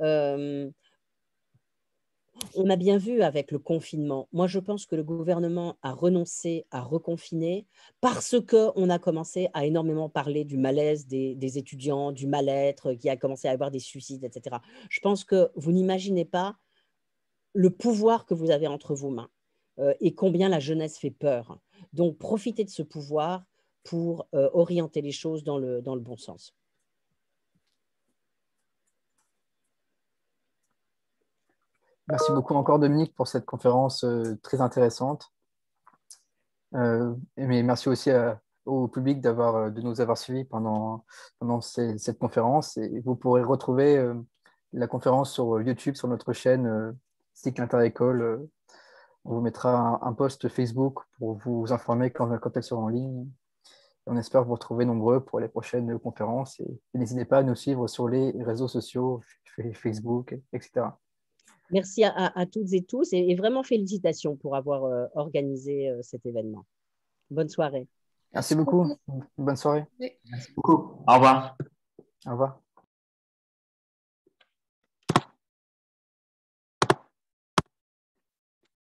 D: Euh, on a bien vu avec le confinement. Moi, je pense que le gouvernement a renoncé à reconfiner parce qu'on a commencé à énormément parler du malaise des, étudiants, du mal-être, qui a commencé à avoir des suicides, etc. Je pense que vous n'imaginez pas le pouvoir que vous avez entre vos mains euh, et combien la jeunesse fait peur. Donc, profitez de ce pouvoir pour euh, orienter les choses dans le bon sens.
A: Merci beaucoup encore Dominique pour cette conférence euh, très intéressante. Euh, mais merci aussi euh, au public d'avoir, de nous avoir suivis pendant, pendant cette conférence. Et vous pourrez retrouver la conférence sur YouTube, sur notre chaîne Cycle Interécole. On vous mettra un, post Facebook pour vous informer quand, elle sera sera en ligne. on espère vous retrouver nombreux pour les prochaines conférences. n'hésitez pas à nous suivre sur les réseaux sociaux, Facebook, etc.
D: Merci à, toutes et tous et, vraiment félicitations pour avoir euh, organisé euh, cet événement. Bonne soirée.
A: Merci beaucoup. Bonne soirée.
D: Merci
C: beaucoup. Au revoir. Au revoir.